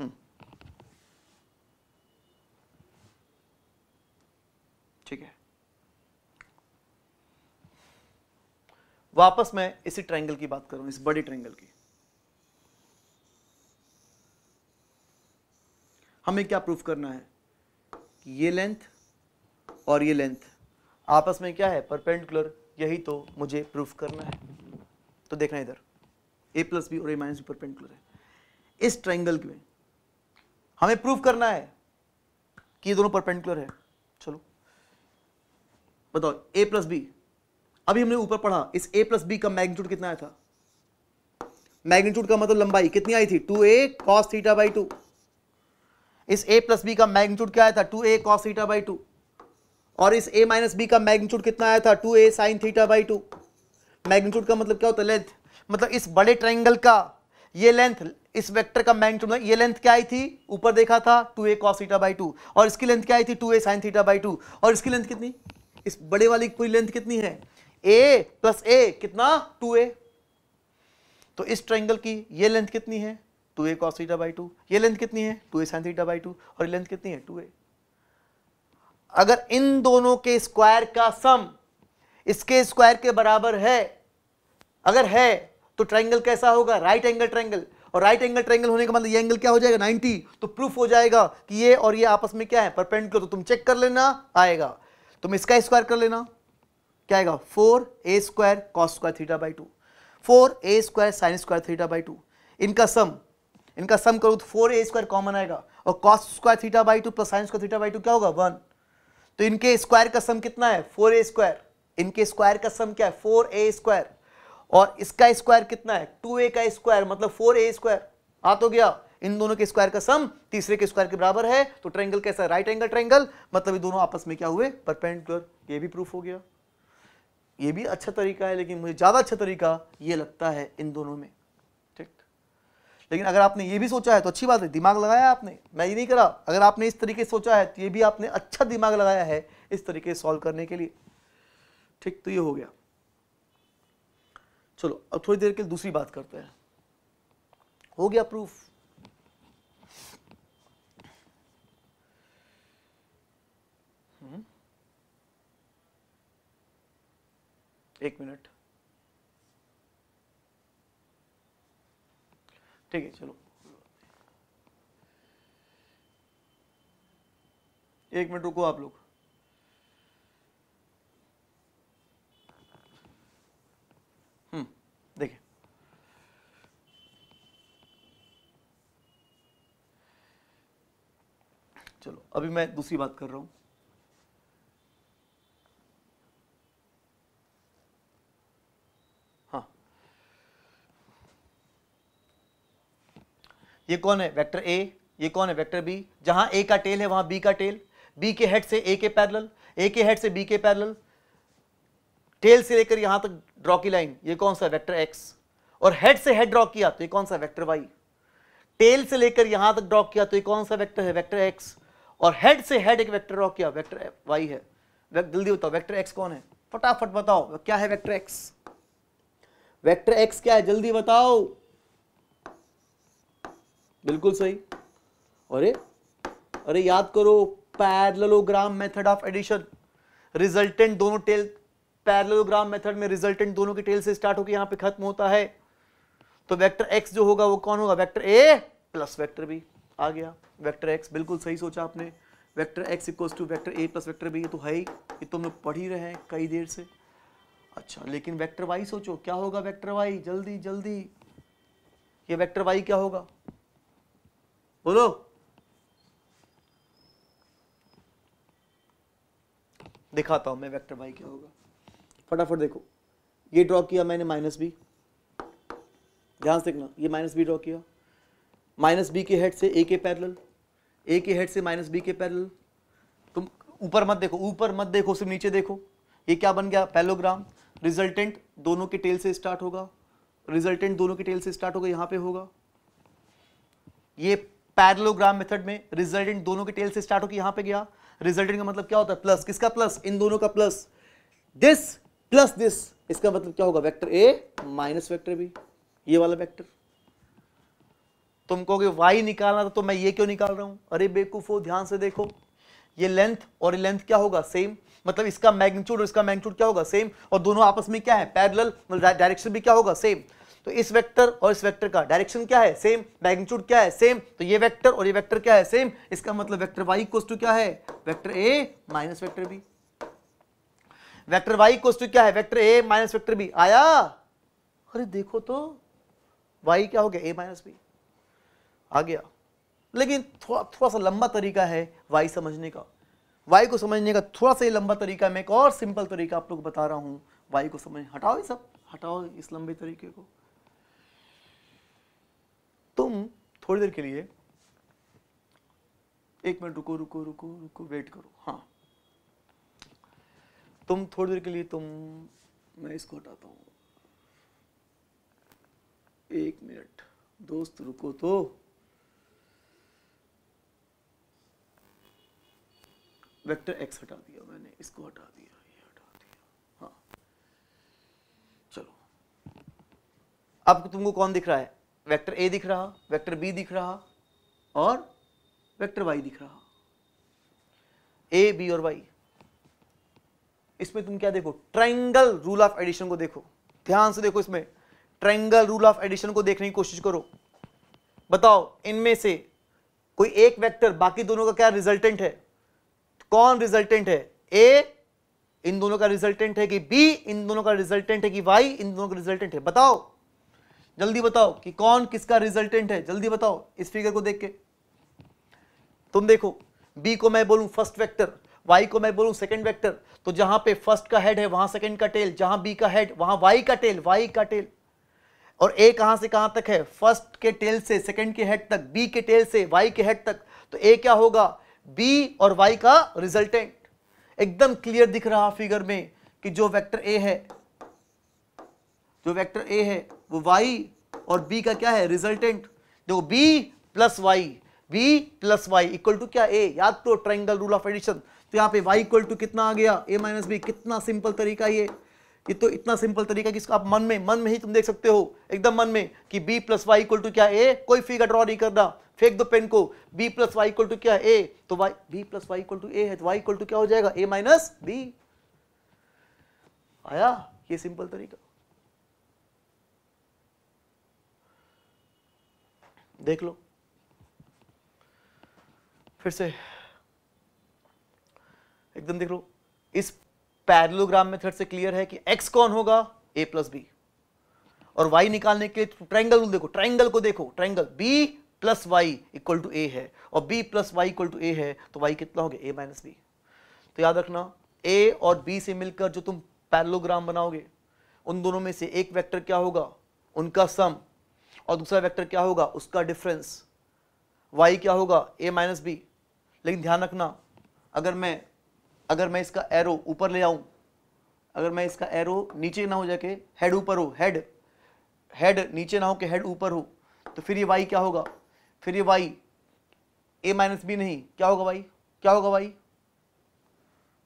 [SPEAKER 1] हम्म। ठीक है वापस मैं इसी ट्रायंगल की बात करूं इस बड़ी ट्रायंगल की हमें क्या प्रूफ करना है ये लेंथ और ये लेंथ आपस में क्या है परपेंडिकुलर यही तो मुझे प्रूफ करना है तो देखना इधर ए प्लस बी और ए माइनस बी परपेंडिकुलर है इस ट्रायंगल में हमें प्रूफ करना है कि ये दोनों परपेंडिकुलर है चलो बताओ ए प्लस बी अभी हमने ऊपर पढ़ा इस ए प्लस बी का मैग्नीट्यूड कितना आया था मैग्नीट्यूड का मतलब लंबाई कितनी आई थी two A cos theta by two इस a प्लस बी का मैग्नीट्यूड क्या आया था two A cos theta by two और इस a माइनस बी का मैग्नीट्यूड कितना आया था two A sine theta by two magnitude का मतलब क्या होता है लेंथ मतलब इस बड़े ट्रायंगल का ये लेंथ इस वेक्टर का मैग्नीट्यूड ये लेंथ क्या आई थी ऊपर देखा था two A cos theta by two और इसकी लेंथ क्या आई थी two A sine theta by two और इसकी लेंथ कितनी इस बड़े वाली कोई पूरी लेंथ कितनी है ए प्लस ए कितना टू ए तो इस ट्रैंगल की ये लेंथ कितनी है two A cos theta by two ये लेंथ कितनी है two A sine theta by two और लेंथ कितनी है टू ए अगर इन दोनों के स्क्वायर का सम इसके स्क्वायर के बराबर है अगर है तो ट्राइंगल कैसा होगा राइट एंगल ट्राइंगल और राइट एंगल ट्राइंगल होने का मतलब ये एंगल क्या हो जाएगा 90 तो प्रूफ हो जाएगा कि ये और ये आपस में क्या है परपेंडिकुलर तो तुम चेक कर लेना आएगा तुम तो इसका स्क्वायर कर लेना क्या आएगा four A square cos square theta by two four A square sine square theta by two इनका सम इनका सम करो तो फोर ए स्क्वायर कॉमन आएगा और cos square theta by two plus sine square theta by two क्या होगा वन तो इनके स्क्वायर का सम कितना है फोर ए स्क्वायर इनके स्क्वायर का सम क्या है फोर ए स्क्वायर और इसका स्क्वायर कितना है टू ए का स्क्वायर मतलब फोर ए स्क्वायर आ तो गया इन दोनों के स्क्वायर का सम तीसरे के स्क्वायर के बराबर है तो ट्रेंगल कैसा है राइट एंगल ट्रेंगल मतलब ये दोनों आपस में क्या हुए परपेंडिकुलर ये भी प्रूफ हो गया ये भी अच्छा तरीका है लेकिन मुझे ज़्यादा अच्छा तरीका ये लगता है इन दोनों में लेकिन अगर आपने ये भी सोचा है तो अच्छी बात है दिमाग लगाया आपने मैं ये नहीं करा अगर आपने इस तरीके सोचा है तो ये भी आपने अच्छा दिमाग लगाया है इस तरीके सॉल्व करने के लिए ठीक तो ये हो गया चलो अब थोड़ी देर के लिए दूसरी बात करते हैं हो गया प्रूफ हम्म। एक मिनट ठीक है चलो एक मिनट रुको आप लोग हम्म चलो अभी मैं दूसरी बात कर रहा हूं ये कौन है वेक्टर ए ये कौन है वेक्टर बी जहां ए का टेल है वहां बी का टेल बी के हेड से ए के पैरल ए के हेड से बी के पैरल टेल से लेकर यहां तक ड्रॉ की लाइन ये कौन सा वेक्टर एक्स और हेड से हेड ड्रॉ किया तो ये कौन सा वेक्टर वाई टेल से लेकर यहां तक ड्रॉ किया तो ये कौन सा वेक्टर है वेक्टर एक्स और हेड से हेड एक वेक्टर ड्रॉ किया वेक्टर वाई है जल्दी बताओ वेक्टर एक्स कौन है फटाफट बताओ क्या है वेक्टर एक्स वेक्टर एक्स क्या है जल्दी बताओ बिल्कुल सही अरे अरे याद करो parallelogram method of addition resultant दोनों टेल पैरलोग्राम मेथड में रिजल्टेंट दोनों की टेल से स्टार्ट होकर यहां पे खत्म होता है तो वेक्टर एक्स जो होगा वो कौन होगा vector A plus vector B आ गया वेक्टर एक्स बिल्कुल सही सोचा आपने vector X equals to vector A plus vector B तो है ही ये तो हम लोग पढ़ ही रहे हैं कई देर से अच्छा लेकिन वैक्टर वाई सोचो क्या होगा वैक्टर वाई जल्दी जल्दी ये वैक्टर वाई क्या होगा बोलो दिखाता हूं मैं वेक्टर वाई क्या होगा फटाफट देखो ये ड्रॉ किया मैंने माइनस बी ध्यान से देखना ये माइनस बी ड्रॉ किया माइनस बी के हेड से ए के पैरल ए के हेड से माइनस बी के पैरल तुम ऊपर मत देखो ऊपर मत देखो सिर्फ नीचे देखो ये क्या बन गया पैलोग्राम रिजल्टेंट दोनों के टेल से स्टार्ट होगा रिजल्टेंट दोनों के टेल से स्टार्ट होगा यहां पे होगा ये पैरलोग्राम मेथड में रिजल्टेंट दोनों के टेल से स्टार्ट होकर यहां पे गया रिजल्टेंट का मतलब क्या होता है प्लस किसका प्लस इन दोनों का प्लस दिस प्लस दिस इसका मतलब क्या होगा vector A minus vector B ये वाला वेक्टर तुम कहोगे वाई निकालना था तो मैं ये क्यों निकाल रहा हूं अरे बेवकूफो ध्यान से देखो ये लेंथ और लेंथ क्या होगा सेम मतलब इसका मैग्नीट्यूड और इसका मैग्नीट्यूड क्या होगा सेम और दोनों आपस में क्या है पैरेलल मतलब डायरेक्शन भी क्या होगा सेम तो इस वेक्टर और इस वेक्टर का डायरेक्शन क्या है सेम मैग्नीट्यूड क्या है सेम तो ये वेक्टर और ये वेक्टर क्या है सेम इसका मतलब वेक्टर वाई इक्वस टू क्या है vector A minus vector B vector Y equals to क्या है vector A minus vector B आया अरे देखो तो वाई क्या हो गया ए माइनस बी आ गया लेकिन थोड़ा थोड़ा सा लंबा तरीका है वाई समझने का वाई को समझने का थोड़ा सा ही लंबा तरीका मैं एक और सिंपल तरीका आप लोग बता रहा हूँ वाई को समझ हटाओ ये सब हटाओ इस लंबे तरीके को तुम थोड़ी देर के लिए एक मिनट रुको रुको रुको रुको वेट करो हाँ तुम थोड़ी देर के लिए तुम मैं इसको हटाता हूं एक मिनट दोस्त रुको तो वेक्टर एक्स हटा दिया मैंने इसको हटा दिया ये हटा दिया हाँ चलो अब तुमको कौन दिख रहा है वेक्टर ए दिख रहा वेक्टर बी दिख रहा और वेक्टर वाई दिख रहा ए बी और वाई इसमें तुम क्या देखो ट्रायंगल रूल ऑफ एडिशन को देखो ध्यान से देखो इसमें ट्रायंगल रूल ऑफ एडिशन को देखने की कोशिश करो बताओ इनमें से कोई एक वेक्टर बाकी दोनों का क्या रिजल्टेंट है कौन रिजल्टेंट है ए इन दोनों का रिजल्टेंट है कि बी इन दोनों का रिजल्टेंट है कि वाई इन दोनों का रिजल्टेंट है बताओ जल्दी बताओ कि कौन किसका रिजल्टेंट है जल्दी बताओ इस फिगर को देख के तुम देखो बी को मैं बोलूं फर्स्ट वेक्टर वाई को मैं बोलूं सेकंड वेक्टर तो जहां पे फर्स्ट का हेड है वहां सेकंड का टेल जहां बी का हेड वहां वाई का टेल वाई का टेल और ए कहां से कहां तक है फर्स्ट के टेल से सेकंड के हेड तक बी के टेल से वाई के हेड तक तो ए क्या होगा बी और वाई का रिजल्टेंट एकदम क्लियर दिख रहा फिगर में कि जो वैक्टर ए है जो वैक्टर ए है वो वाई और बी का क्या है रिजल्टेंट देखो B plus Y B plus Y equal to क्या ए याद तो ट्राइंगल रूल ऑफ एडिशन तो यहाँ पे वाई इक्वल टू कितना आ गया ए माइनस बी कितना सिंपल तरीका ये ये तो इतना सिंपल तरीका कि इसको आप मन में मन में ही तुम देख सकते हो एकदम मन में कि B plus Y equal to क्या ए कोई फिगर ड्रॉ नहीं करना फेंक दो पेन को B plus Y equal to क्या ए तो Y B plus Y equal to A है तो वाई इक्वल टू क्या हो जाएगा ए माइनस बी आया ये सिंपल तरीका देख लो फिर से एकदम देख लो इस पैरलोग्राम में थर्ड से क्लियर है कि x कौन होगा a प्लस बी और y निकालने के लिए ट्राइंगल देखो ट्राइंगल को देखो triangle b plus Y equal to A है और b plus Y equal to A है तो y कितना हो गया ए माइनस बी तो याद रखना a और b से मिलकर जो तुम पैरलोग्राम बनाओगे उन दोनों में से एक वेक्टर क्या होगा उनका सम और दूसरा वेक्टर क्या होगा उसका डिफरेंस वाई क्या होगा ए माइनस बी लेकिन ध्यान रखना अगर मैं अगर मैं इसका एरो ऊपर ले आऊं अगर मैं इसका एरो नीचे ना हो जाके हेड ऊपर हो हेड हेड नीचे ना हो के हेड ऊपर हो तो फिर ये वाई क्या होगा फिर ये वाई ए माइनस बी नहीं क्या होगा वाई क्या होगा वाई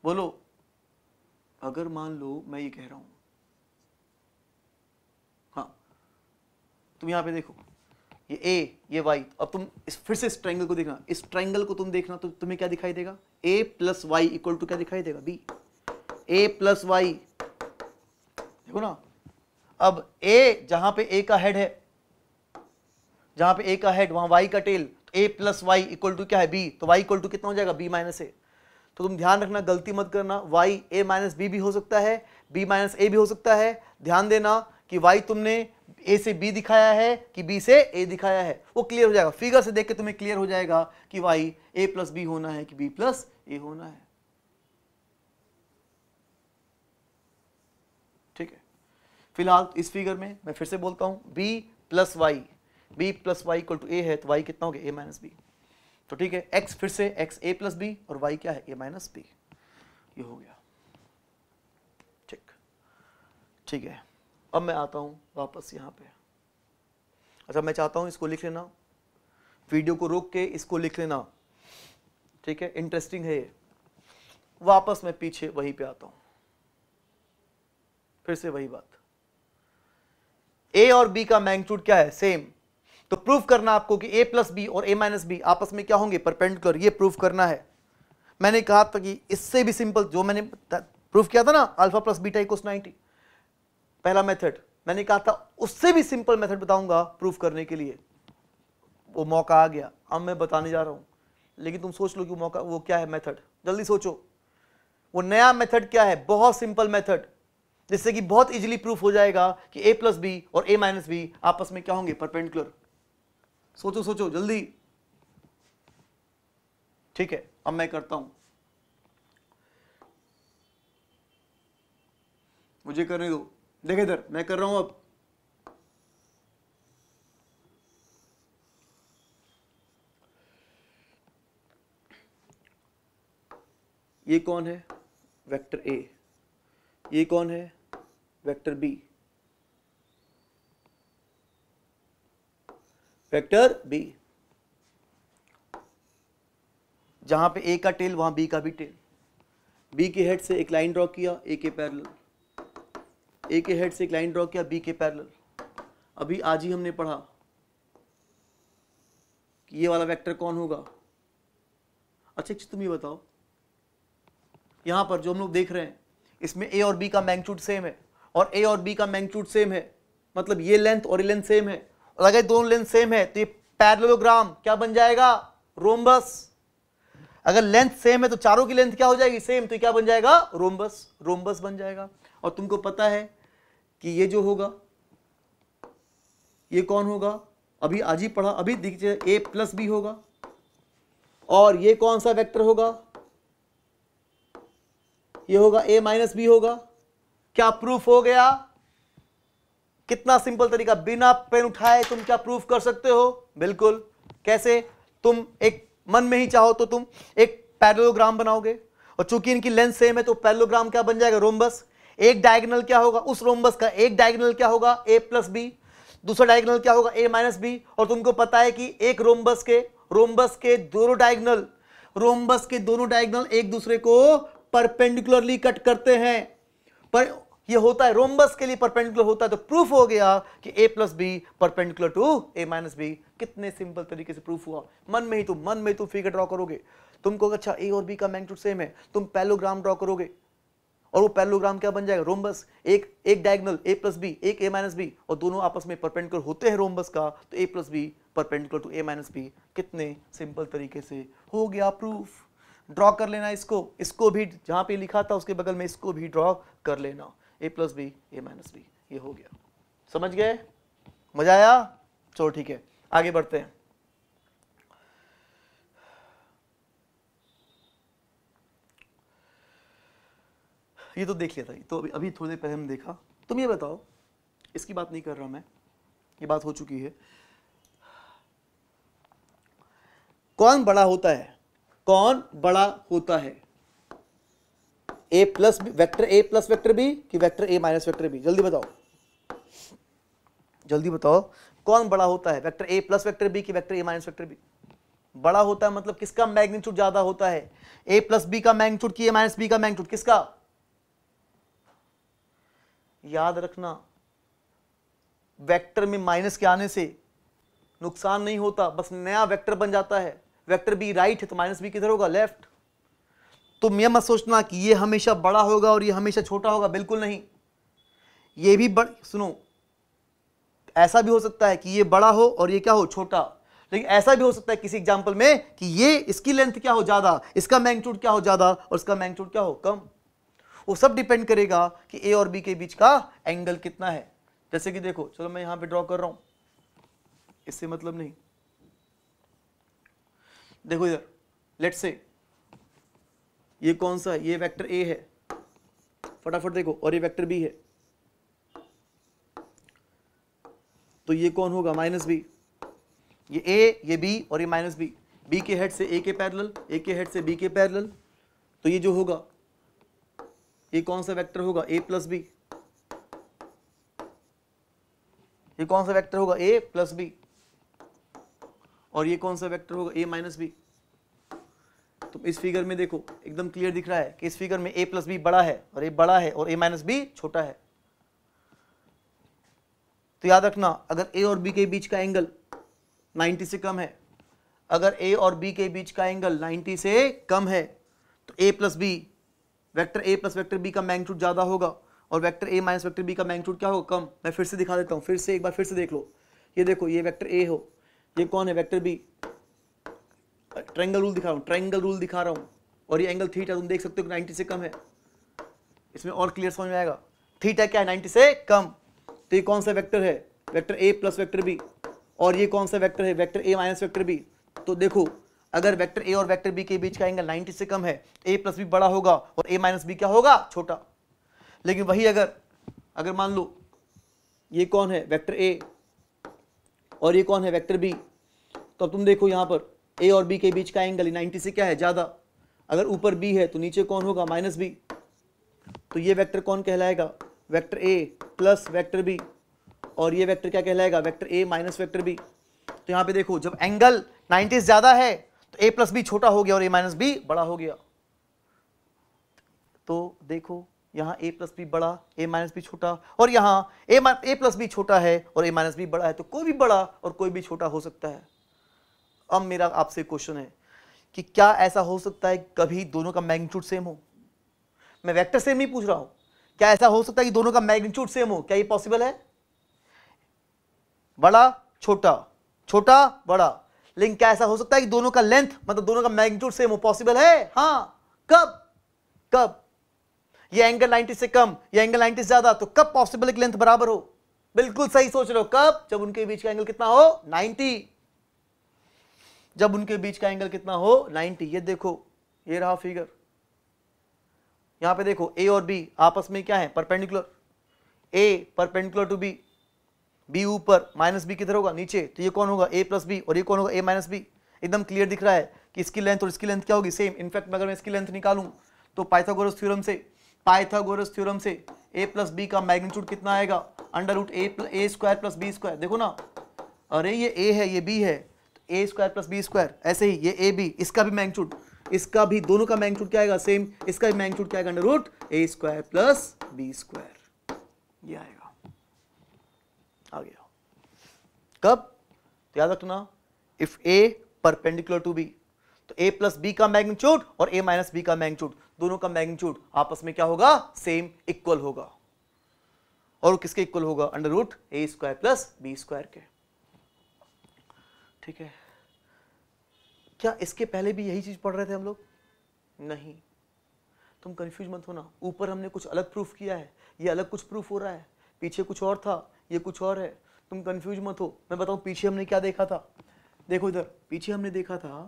[SPEAKER 1] बोलो अगर मान लो मैं ये कह रहा हूँ तुम यहाँ पे देखो ये ए ये वाई अब तुम इस फिर से इस ट्राइंगल को देखना इस ट्राइंगल को तुम देखना तो तुम्हें क्या दिखाई देगा A plus Y equal to क्या दिखाई देगा बी ए प्लस वाई देखो ना अब ए जहां पे ए का हेड है जहां पे ए का हेड वहां वाई का टेल तो A plus Y equal to क्या है बी तो वाई इक्वल टू कितना हो जाएगा बी माइनस ए तो तुम ध्यान रखना गलती मत करना वाई ए माइनस बी भी हो सकता है बी माइनस ए भी हो सकता है ध्यान देना कि वाई तुमने ए से बी दिखाया है कि बी से ए दिखाया है वो क्लियर हो जाएगा फिगर से देख के तुम्हें क्लियर हो जाएगा कि वाई ए प्लस बी होना है कि बी प्लस ए होना है ठीक है फिलहाल इस फिगर में मैं फिर से बोलता हूं B plus Y B plus Y equal to A है तो वाई कितना हो गया ए माइनस बी तो ठीक है एक्स फिर से एक्स ए प्लस बी और वाई क्या है ए माइनस बी ये हो गया ठीक ठीक है अब मैं आता हूँ वापस यहाँ पे अच्छा मैं चाहता हूँ इसको लिख लेना वीडियो को रोक के इसको लिख लेना ठीक है इंटरेस्टिंग है ये वापस मैं पीछे वहीं पे आता हूँ फिर से वही बात ए और बी का मैग्नीट्यूड क्या है सेम तो प्रूफ करना आपको कि ए प्लस बी और ए माइनस बी आपस में क्या होंगे परपेंडिकुलर ये प्रूफ करना है मैंने कहा था कि इससे भी सिंपल जो मैंने प्रूफ किया था ना alpha plus beta equals ninety पहला मेथड मैंने कहा था उससे भी सिंपल मेथड बताऊंगा प्रूफ करने के लिए वो मौका आ गया अब मैं बताने जा रहा हूं लेकिन तुम सोच लो कि मौका वो क्या है मेथड जल्दी सोचो वो नया मेथड क्या है बहुत सिंपल मेथड जिससे कि बहुत इजीली प्रूफ हो जाएगा कि ए प्लस बी और ए माइनस बी आपस में क्या होंगे परपेंडिकुलर सोचो सोचो जल्दी ठीक है अब मैं करता हूं मुझे करने दो देखे इधर मैं कर रहा हूं अब ये कौन है वेक्टर ए ये कौन है वेक्टर बी वेक्टर बी जहां पे ए का टेल वहां बी का भी टेल बी के हेड से एक लाइन ड्रॉ किया ए के पैरेलल ए के हेड से एक लाइन ड्रॉ किया बी के पैरेलल अभी आज ही हमने पढ़ा कि ये वाला वेक्टर कौन होगा अच्छा अच्छा तुम ये बताओ यहां पर जो हम लोग देख रहे हैं इसमें ए और बी का मैंगचूट सेम है और ए और बी का मैंगचूट सेम है मतलब ये लेंथ और ये लेंथ सेम है और अगर दोनों लेंथ सेम है तो ये पैरलोग्राम क्या बन जाएगा रोमबस अगर लेंथ सेम है तो चारों की लेंथ क्या हो जाएगी सेम तो क्या बन जाएगा रोमबस रोमबस बन जाएगा और तुमको पता है कि ये जो होगा ये कौन होगा अभी आज ही पढ़ा अभी दिखे ए प्लस बी होगा और ये कौन सा वेक्टर होगा ये होगा ए माइनस बी होगा क्या प्रूफ हो गया कितना सिंपल तरीका बिना पेन उठाए तुम क्या प्रूफ कर सकते हो बिल्कुल कैसे तुम एक मन में ही चाहो तो तुम एक पैरेलोग्राम बनाओगे और चूंकि इनकी लेंथ सेम है तो पैरलोग्राम क्या बन जाएगा रोमबस एक डायगनल क्या होगा उस रोमबस का एक डायगनल क्या होगा ए प्लस बी दूसरा डायगनल क्या होगा ए माइनस बी और तुमको पता है कि एक रोमबस के रोमबस के दोनों डायगनल रोमबस के दोनों डायगनल एक दूसरे को परपेंडिकुलरली कट करते हैं पर ये होता है रोमबस के लिए परपेंडिकुलर होता है तो प्रूफ हो गया कि A plus B perpendicular to A minus B कितने सिंपल तरीके से प्रूफ हुआ मन में ही तुम मन में तुम फिगर ड्रॉ करोगे तुमको अच्छा ए और बी का मैग्नीट्यूड सेम है तुम पैलोग्राम ड्रॉ करोगे और वो पैरलोग्राम क्या बन जाएगा रोमबस एक एक डायगनल ए प्लस बी एक ए माइनस बी और दोनों आपस में परपेंडिकुलर होते हैं रोमबस का तो A plus B perpendicular to A minus B कितने सिंपल तरीके से हो गया प्रूफ ड्रॉ कर लेना इसको इसको भी जहां पे लिखा था उसके बगल में इसको भी ड्रॉ कर लेना A plus B A minus B ये हो गया समझ गए मजा आया चलो ठीक है आगे बढ़ते हैं ये तो देख लिया था तो अभी अभी थोड़ी देर पहले हम देखा तुम ये बताओ इसकी बात नहीं कर रहा मैं ये बात हो चुकी है कौन बड़ा होता है कौन बड़ा होता है A plus vector A plus vector B कि vector A minus vector B जल्दी बताओ जल्दी बताओ कौन बड़ा होता है vector A plus vector B कि vector A minus vector B बड़ा होता है मतलब किसका मैग्नीट्यूड ज्यादा होता है ए प्लस बी का मैग्नीट्यूड कि ए माइनस बी का मैग्नीट्यूड किसका याद रखना वेक्टर में माइनस के आने से नुकसान नहीं होता बस नया वेक्टर बन जाता है वेक्टर भी राइट है तो माइनस भी किधर होगा लेफ्ट तो यह मत सोचना कि ये हमेशा बड़ा होगा और ये हमेशा छोटा होगा बिल्कुल नहीं ये भी बड़ सुनो ऐसा भी हो सकता है कि ये बड़ा हो और ये क्या हो छोटा लेकिन ऐसा भी हो सकता है किसी एग्जाम्पल में कि ये इसकी लेंथ क्या हो ज़्यादा इसका मैग्नीट्यूड क्या हो ज़्यादा और इसका मैग्नीट्यूड क्या हो कम वो सब डिपेंड करेगा कि ए और बी के बीच का एंगल कितना है जैसे कि देखो चलो मैं यहां पे ड्रॉ कर रहा हूं इससे मतलब नहीं देखो इधर लेट से ये कौन सा ये वेक्टर ए है फटाफट देखो और ये वेक्टर बी है तो ये कौन होगा माइनस बी ये ए ये बी और ये माइनस बी बी के हेड से ए के पैरेलल ए के हेड से बी के पैरेलल तो ये जो होगा ये कौन सा वेक्टर होगा ए प्लस बी ये कौन सा वेक्टर होगा ए प्लस बी और ये कौन सा वेक्टर होगा ए माइनस बी तो इस फिगर में देखो एकदम क्लियर दिख रहा है कि इस फिगर में ए प्लस बी बड़ा है और ए बड़ा है और ए माइनस बी छोटा है तो याद रखना अगर ए और बी के बीच का एंगल 90 से कम है अगर ए और बी के बीच का एंगल 90 से कम है तो A plus B vector A plus vector B का मैंगट्यूड ज़्यादा होगा और vector A minus vector B का मैंगट्यूड क्या होगा कम मैं फिर से दिखा देता हूँ फिर से एक बार फिर से देख लो ये देखो ये वैक्टर ए हो ये कौन है वैक्टर बी ट्रैंगल रूल दिखा रहा हूँ ट्रैंगल रूल दिखा रहा हूँ और ये एंगल थीटा तुम देख सकते हो नाइन्टी से कम है इसमें और क्लियर समझ में आएगा थीटा क्या है नाइन्टी से कम तो ये कौन सा वैक्टर है vector A plus vector B और ये कौन सा वैक्टर है vector A minus vector B तो देखो अगर वेक्टर ए और वेक्टर बी के बीच का एंगल 90 से कम है ए प्लस बी बड़ा होगा और ए माइनस बी क्या होगा छोटा लेकिन वही अगर अगर मान लो ये कौन है वेक्टर ए और ये कौन है वेक्टर बी तो अब तुम देखो यहां पर ए और बी के बीच का एंगल 90 से क्या है ज़्यादा अगर ऊपर बी है तो नीचे कौन होगा माइनस बी तो ये वैक्टर कौन कहलाएगा vector A plus vector B और ये वैक्टर क्या कहलाएगा vector A minus vector B तो यहां पे देखो जब एंगल 90 ज़्यादा है तो ए प्लस बी छोटा हो गया और ए माइनस बी बड़ा हो गया तो देखो यहां ए प्लस बी बड़ा ए माइनस बी छोटा और यहां ए ए प्लस बी छोटा है और ए माइनस बी बड़ा है तो कोई भी बड़ा और कोई भी छोटा हो सकता है अब मेरा आपसे क्वेश्चन है कि क्या ऐसा हो सकता है कभी दोनों का मैग्नीट्यूड सेम हो मैं वेक्टर सेम ही पूछ रहा हूं क्या ऐसा हो सकता है कि दोनों का मैग्नीट्यूड सेम हो क्या ये पॉसिबल है बड़ा छोटा छोटा बड़ा लेकिन क्या ऐसा हो सकता है कि दोनों का लेंथ मतलब दोनों का मैग्नीट्यूड सेम हो पॉसिबल है हाँ कब कब ये एंगल 90 से कम ये एंगल 90 से ज्यादा तो कब पॉसिबल एक लेंथ बराबर हो बिल्कुल सही सोच रहे हो कब जब उनके बीच का एंगल कितना हो 90 जब उनके बीच का एंगल कितना हो 90 ये देखो ये रहा फिगर यहां पे देखो ए और बी आपस में क्या है perpendicular A perpendicular to B B ऊपर माइनस बी किधर होगा नीचे तो ये कौन होगा ए प्लस बी और ये कौन होगा ए माइनस बी एकदम क्लियर दिख रहा है कि इसकी लेंथ और इसकी लेंथ क्या होगी सेम इनफैक्ट मैं अगर मैं इसकी लेंथ निकालूँ तो पाइथागोरस थ्योरम से पाइथागोरस थ्योरम से ए प्लस बी का मैग्नीट्यूड कितना आएगा under root A A square plus B square देखो ना अरे ये ए है ये बी है तो A square plus B square ऐसे ही ये ए बी इसका भी मैग्नीट्यूड इसका भी दोनों का मैग्नीट्यूड क्या आएगा सेम इसका भी मैग्नीट्यूड क्या आएगा under root A square plus B square ये आएगा आ गया कब याद रखना if A perpendicular to B तो ए प्लस बी का मैग्नीट्यूड और ए माइनस बी का मैग्नीट्यूड दोनों का मैग्नीट्यूड आपस में क्या होगा सेम इक्वल होगा और किसके इक्वल होगा under root A square plus B square के ठीक है क्या इसके पहले भी यही चीज पढ़ रहे थे हम लोग नहीं तुम कंफ्यूज मत होना ऊपर हमने कुछ अलग प्रूफ किया है ये अलग कुछ प्रूफ हो रहा है पीछे कुछ और था ये कुछ और है तुम कंफ्यूज मत हो मैं बताऊं पीछे हमने क्या देखा था देखो इधर पीछे हमने देखा था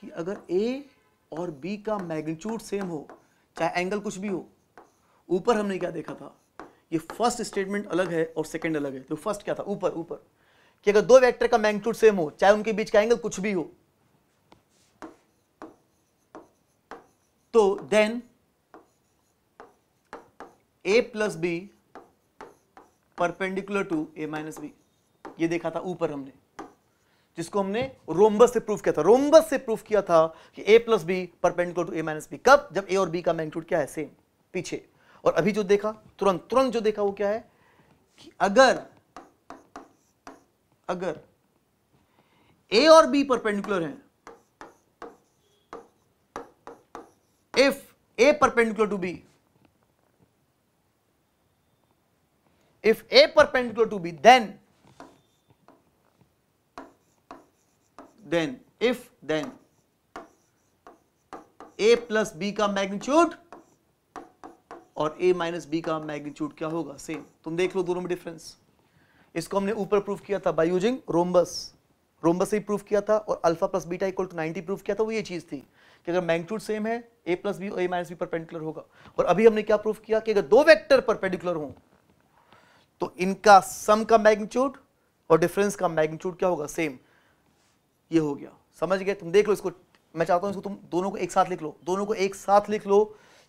[SPEAKER 1] कि अगर ए और बी का मैग्नीट्यूड सेम हो चाहे एंगल कुछ भी हो ऊपर हमने क्या देखा था ये फर्स्ट स्टेटमेंट अलग है और सेकंड अलग है तो फर्स्ट क्या था ऊपर ऊपर कि अगर दो वेक्टर का मैग्नीट्यूड सेम हो चाहे उनके बीच का एंगल कुछ भी हो तो then A plus B perpendicular to A minus B ये देखा था ऊपर हमने जिसको हमने रोमबस से प्रूफ किया था रोमबस से प्रूफ किया था कि A plus B perpendicular to A minus B कब जब ए और बी का मैग्नीट्यूड क्या है सेम पीछे और अभी जो देखा तुरंत तुरंत जो देखा वो क्या है कि अगर अगर ए और बी परपेंडिकुलर हैं if A perpendicular to B if A perpendicular to B then then if then A plus B का मैग्नीट्यूड और A माइनस बी का मैग्नीट्यूड क्या होगा सेम तुम देख लो दोनों में डिफरेंस इसको हमने ऊपर प्रूफ किया था बाय यूजिंग रोमबस रोमबस से ही प्रूफ किया था और alpha plus beta equal to 90 प्रूफ किया था वो ये चीज़ थी कि अगर मैग्नीट्यूड सेम है ए प्लस बी और ए माइनस बी परपेंडिकुलर होगा और अभी हमने क्या प्रूफ किया कि अगर दो वेक्टर परपेंडिकुलर हों तो इनका सम का मैग्नीट्यूड और डिफरेंस का मैग्नीट्यूड क्या होगा सेम ये हो गया समझ गए तुम देख लो इसको मैं चाहता हूं इसको तुम दोनों को एक साथ लिख लो दोनों को एक साथ लिख लो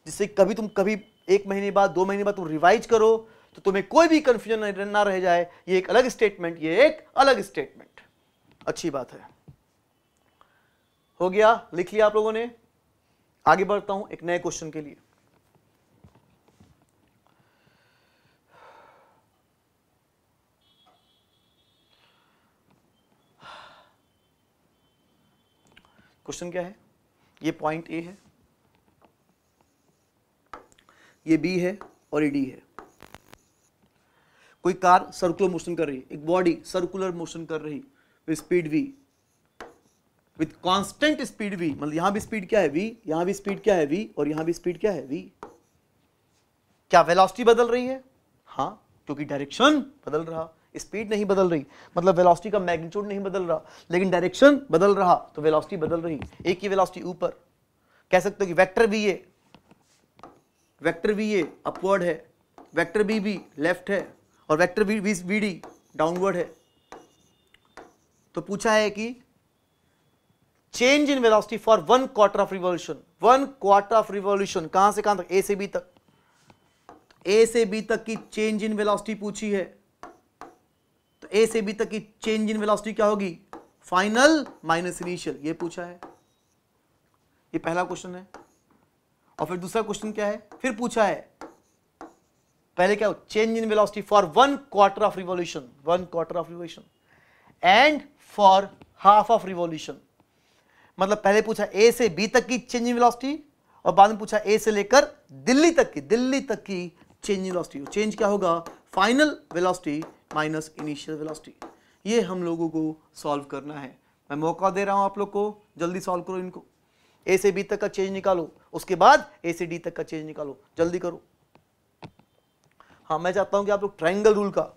[SPEAKER 1] जिससे कभी तुम कभी एक महीने बाद दो महीने बाद तुम रिवाइज करो तो तुम्हें कोई भी कंफ्यूजन ना रह जाए ये एक अलग स्टेटमेंट ये एक अलग स्टेटमेंट अच्छी बात है हो गया लिख लिया आप लोगों ने आगे बढ़ता हूं एक नए क्वेश्चन के लिए क्वेश्चन क्या है ये पॉइंट ए है ये बी है और ये डी है कोई कार सर्कुलर मोशन कर रही एक बॉडी सर्कुलर मोशन कर रही with speed V with constant speed V मतलब यहां भी स्पीड क्या है वी यहां भी स्पीड क्या है वी और यहां भी स्पीड क्या है वी क्या वेलोसिटी बदल रही है हां क्योंकि डायरेक्शन बदल रहा स्पीड नहीं बदल रही मतलब वेलोसिटी का मैग्नीट्यूड नहीं बदल रहा लेकिन डायरेक्शन बदल रहा तो वेलोसिटी बदल रही एक ही वेलोसिटी ऊपर कह सकते हो कि वेक्टर भी ये वेक्टर भी ये अपवर्ड है वेक्टर बी भी लेफ्ट है और vector B B D downward है तो पूछा है कि change in velocity for one quarter of revolution one quarter of revolution कहां से कहां तक ए से बी तक ए से बी तक की चेंज इन वेलोसिटी पूछी है ए से बी तक की चेंज इन वेलोसिटी क्या होगी फाइनल माइनस इनिशियल ये पूछा है ये पहला क्वेश्चन है और फिर दूसरा क्वेश्चन क्या है फिर पूछा है पहले क्या हो change in velocity for one quarter of revolution one quarter of revolution and for half of revolution मतलब पहले पूछा ए से बी तक की चेंज इन वेलोसिटी और बाद में पूछा ए से लेकर दिल्ली तक की दिल्ली तक की चेंज इन वेलोसिटी चेंज क्या होगा final velocity minus initial velocity ये हम लोगों को सॉल्व करना है मैं मौका दे रहा हूँ आप लोग को जल्दी सॉल्व करो इनको ए से बी तक का चेंज निकालो उसके बाद ए से डी तक का चेंज निकालो जल्दी करो हाँ मैं चाहता हूँ कि आप लोग ट्राइंगल रूल का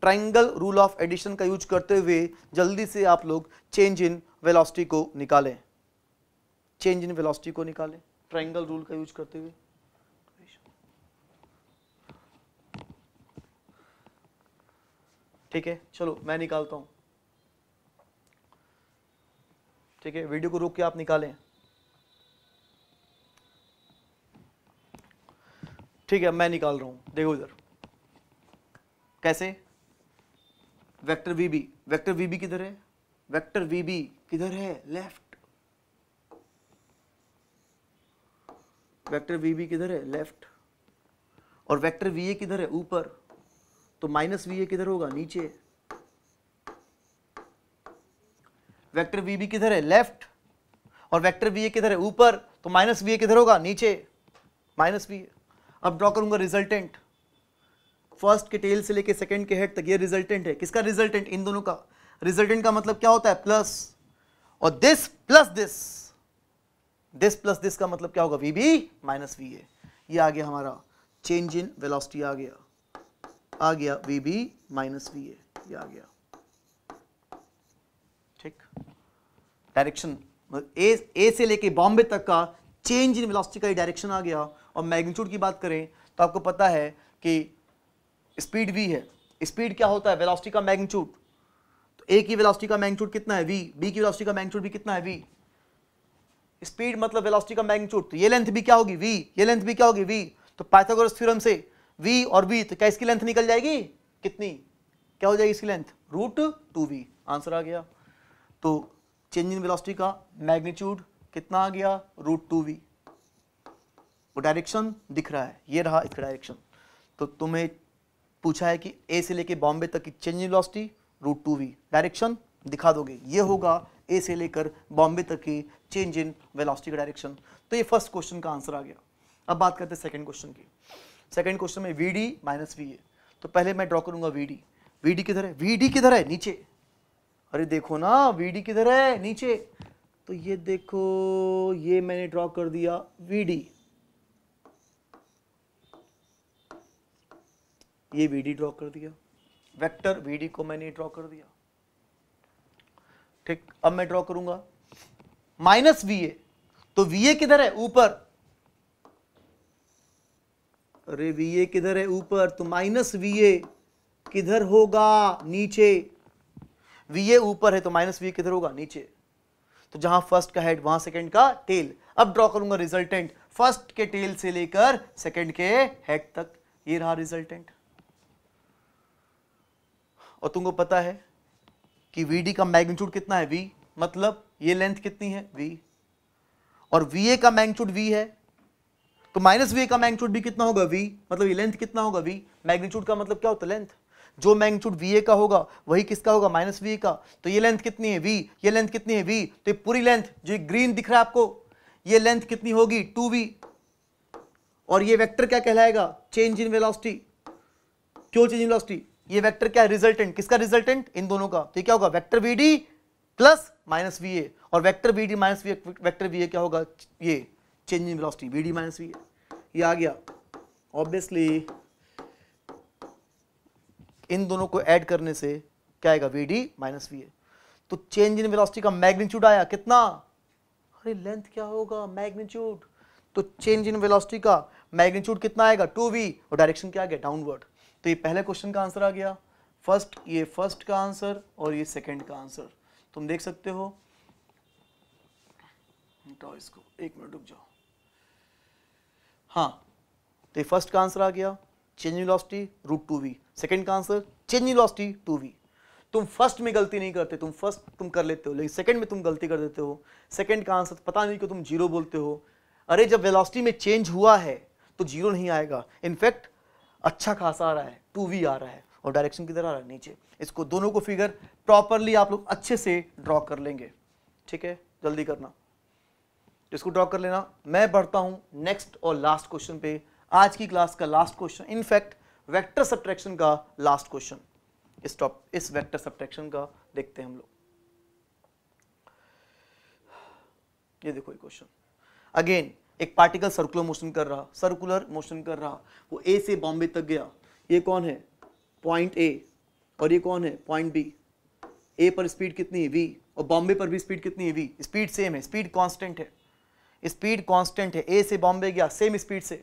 [SPEAKER 1] ट्राइंगल रूल ऑफ एडिशन का यूज करते हुए जल्दी से आप लोग चेंज इन वेलोसिटी को निकालें चेंज इन वेलोसिटी को निकालें ट्राइंगल रूल का यूज करते हुए ठीक है चलो मैं निकालता हूं ठीक है वीडियो को रोक के आप निकालें ठीक है मैं निकाल रहा हूं देखो इधर कैसे vector V B vector V B किधर है वेक्टर वी बी किधर है लेफ्ट वेक्टर वी बी किधर है लेफ्ट और वेक्टर वी ए किधर है ऊपर तो माइनस वी ए किधर होगा नीचे वेक्टर वी बी किधर है लेफ्ट और वेक्टर वी ए किधर है ऊपर तो माइनस वी ए किधर होगा नीचे माइनस वी ए अब ड्रॉ करूंगा रिजल्टेंट फर्स्ट के टेल से लेके सेकंड के हेड तक ये रिजल्टेंट है किसका रिजल्टेंट इन दोनों का रिजल्टेंट का मतलब क्या होता है प्लस और this plus this this plus this का मतलब क्या होगा V B minus V A ये आ गया हमारा चेंज इन वेलोसिटी आ गया आ गया V B minus V A आ गया ठीक डायरेक्शन ए से लेके बॉम्बे तक का चेंज इन वेलोसिटी का डायरेक्शन आ गया और मैग्नीट्यूड की बात करें तो आपको पता है कि स्पीड वी है स्पीड क्या होता है वेलोसिटी का मैग्नीट्यूड तो ए की वेलोसिटी का मैग्नीट्यूड कितना है वी बी की वेलोसिटी का मैग्नीट्यूड भी कितना है वी स्पीड मतलब वेलोसिटी का मैग्नीट्यूड तो ये लेंथ भी क्या होगी वी ये लेंथ भी क्या होगी वी तो पाइथागोरस थ्योरम से v और v तो क्या इसकी लेंथ निकल जाएगी कितनी क्या हो जाएगी इसकी length root two V answer आ गया तो चेंज इन वेलोसिटी का मैग्नीट्यूड कितना आ गया रूट टू वी वो डायरेक्शन दिख रहा है ये रहा इसका डायरेक्शन तो तुम्हें पूछा है कि ए से लेके बॉम्बे तक की change in velocity root two V direction दिखा दोगे ये होगा ए से लेकर बॉम्बे तक की चेंज इन वेलोसिटी का डायरेक्शन तो ये फर्स्ट क्वेश्चन का आंसर आ गया अब बात करते हैं सेकेंड क्वेश्चन की सेकंड क्वेश्चन में V D minus V A तो पहले मैं ड्रॉ करूंगा वी डी वी डी किधर है वी डी किधर है नीचे अरे देखो ना वी डी किधर है नीचे तो ये देखो ये मैंने ड्रॉ कर दिया वी डी ये वी डी ड्रॉ कर दिया वेक्टर वी डी को मैंने ड्रॉ कर दिया ठीक अब मैं ड्रॉ करूंगा माइनस वी ए तो वी ए किधर है ऊपर अरे वी ए किधर है ऊपर तो माइनस वी ए किधर होगा नीचे वी ए ऊपर है तो माइनस वी ए किधर होगा नीचे तो जहां फर्स्ट का हेड वहां सेकंड का टेल अब ड्रॉ करूंगा रिजल्टेंट फर्स्ट के टेल से लेकर सेकंड के हेड तक ये रहा रिजल्टेंट और तुमको पता है कि वी का मैग्नीट्यूड कितना है वी मतलब ये लेंथ कितनी है वी और वी ए का मैग्नीट्यूड वी है तो माइनस वी का मैग्नीट्यूड भी कितना होगा वी मतलब लेंथ कितना होगा वी मैग्नीट्यूड का मतलब क्या होता है लेंथ जो मैग्नीट्यूड वी का होगा वही किसका होगा माइनस वी का तो ये लेंथ कितनी है वी ये लेंथ कितनी है वी तो ये पूरी लेंथ जो ग्रीन दिख रहा है आपको ये लेंथ कितनी होगी टू वी और ये वेक्टर क्या कहलाएगा चेंज इन वेलोसिटी क्यों चेंज इन वेलोसिटी ये वेक्टर क्या है रिजल्टेंट किसका रिजल्टेंट इन दोनों का तो ये क्या होगा vector V D plus minus V A और vector V D minus V vector V A क्या होगा ये change in velocity V D minus V A ये आ गया ऑब्वियसली इन दोनों को ऐड करने से क्या आएगा V D minus V A तो चेंज इन वेलोसिटी का मैग्नीट्यूड आया कितना अरे लेंथ क्या होगा मैग्नीट्यूड तो चेंज इन वेलोसिटी का मैग्नीट्यूड कितना आएगा टू वी और डायरेक्शन क्या आ गया डाउनवर्ड तो ये पहले क्वेश्चन का आंसर आ गया फर्स्ट ये फर्स्ट का आंसर और ये सेकेंड का आंसर तुम देख सकते हो इसको एक मिनट रुक जाओ हाँ तो ये फर्स्ट का आंसर आ गया change velocity root two V second का answer change velocity two V तुम फर्स्ट में गलती नहीं करते तुम फर्स्ट तुम कर लेते हो लेकिन सेकेंड में तुम गलती कर देते हो सेकेंड का आंसर पता नहीं क्यों तुम जीरो बोलते हो अरे जब वेलोसिटी में चेंज हुआ है तो जीरो नहीं आएगा इनफैक्ट अच्छा खासा आ रहा है टू वी आ रहा है और डायरेक्शन की तरह आ रहा है नीचे इसको दोनों को फिगर प्रॉपरली आप लोग अच्छे से ड्रॉ कर लेंगे ठीक है जल्दी करना इसको ड्रॉप कर लेना मैं बढ़ता हूँ नेक्स्ट और लास्ट क्वेश्चन पे आज की क्लास का last question in fact vector subtraction का लास्ट क्वेश्चन इस टॉप इस वेक्टर सब्ट्रैक्शन का देखते हैं हम लोग ये देखो ये क्वेश्चन अगेन एक पार्टिकल सर्कुलर मोशन कर रहा सर्कुलर मोशन कर रहा वो ए से बॉम्बे तक गया ये कौन है पॉइंट ए और ये कौन है पॉइंट बी ए पर स्पीड कितनी है वी और बॉम्बे पर भी स्पीड कितनी है वी स्पीड सेम है स्पीड कांस्टेंट है स्पीड कांस्टेंट है ए से बॉम्बे गया सेम स्पीड से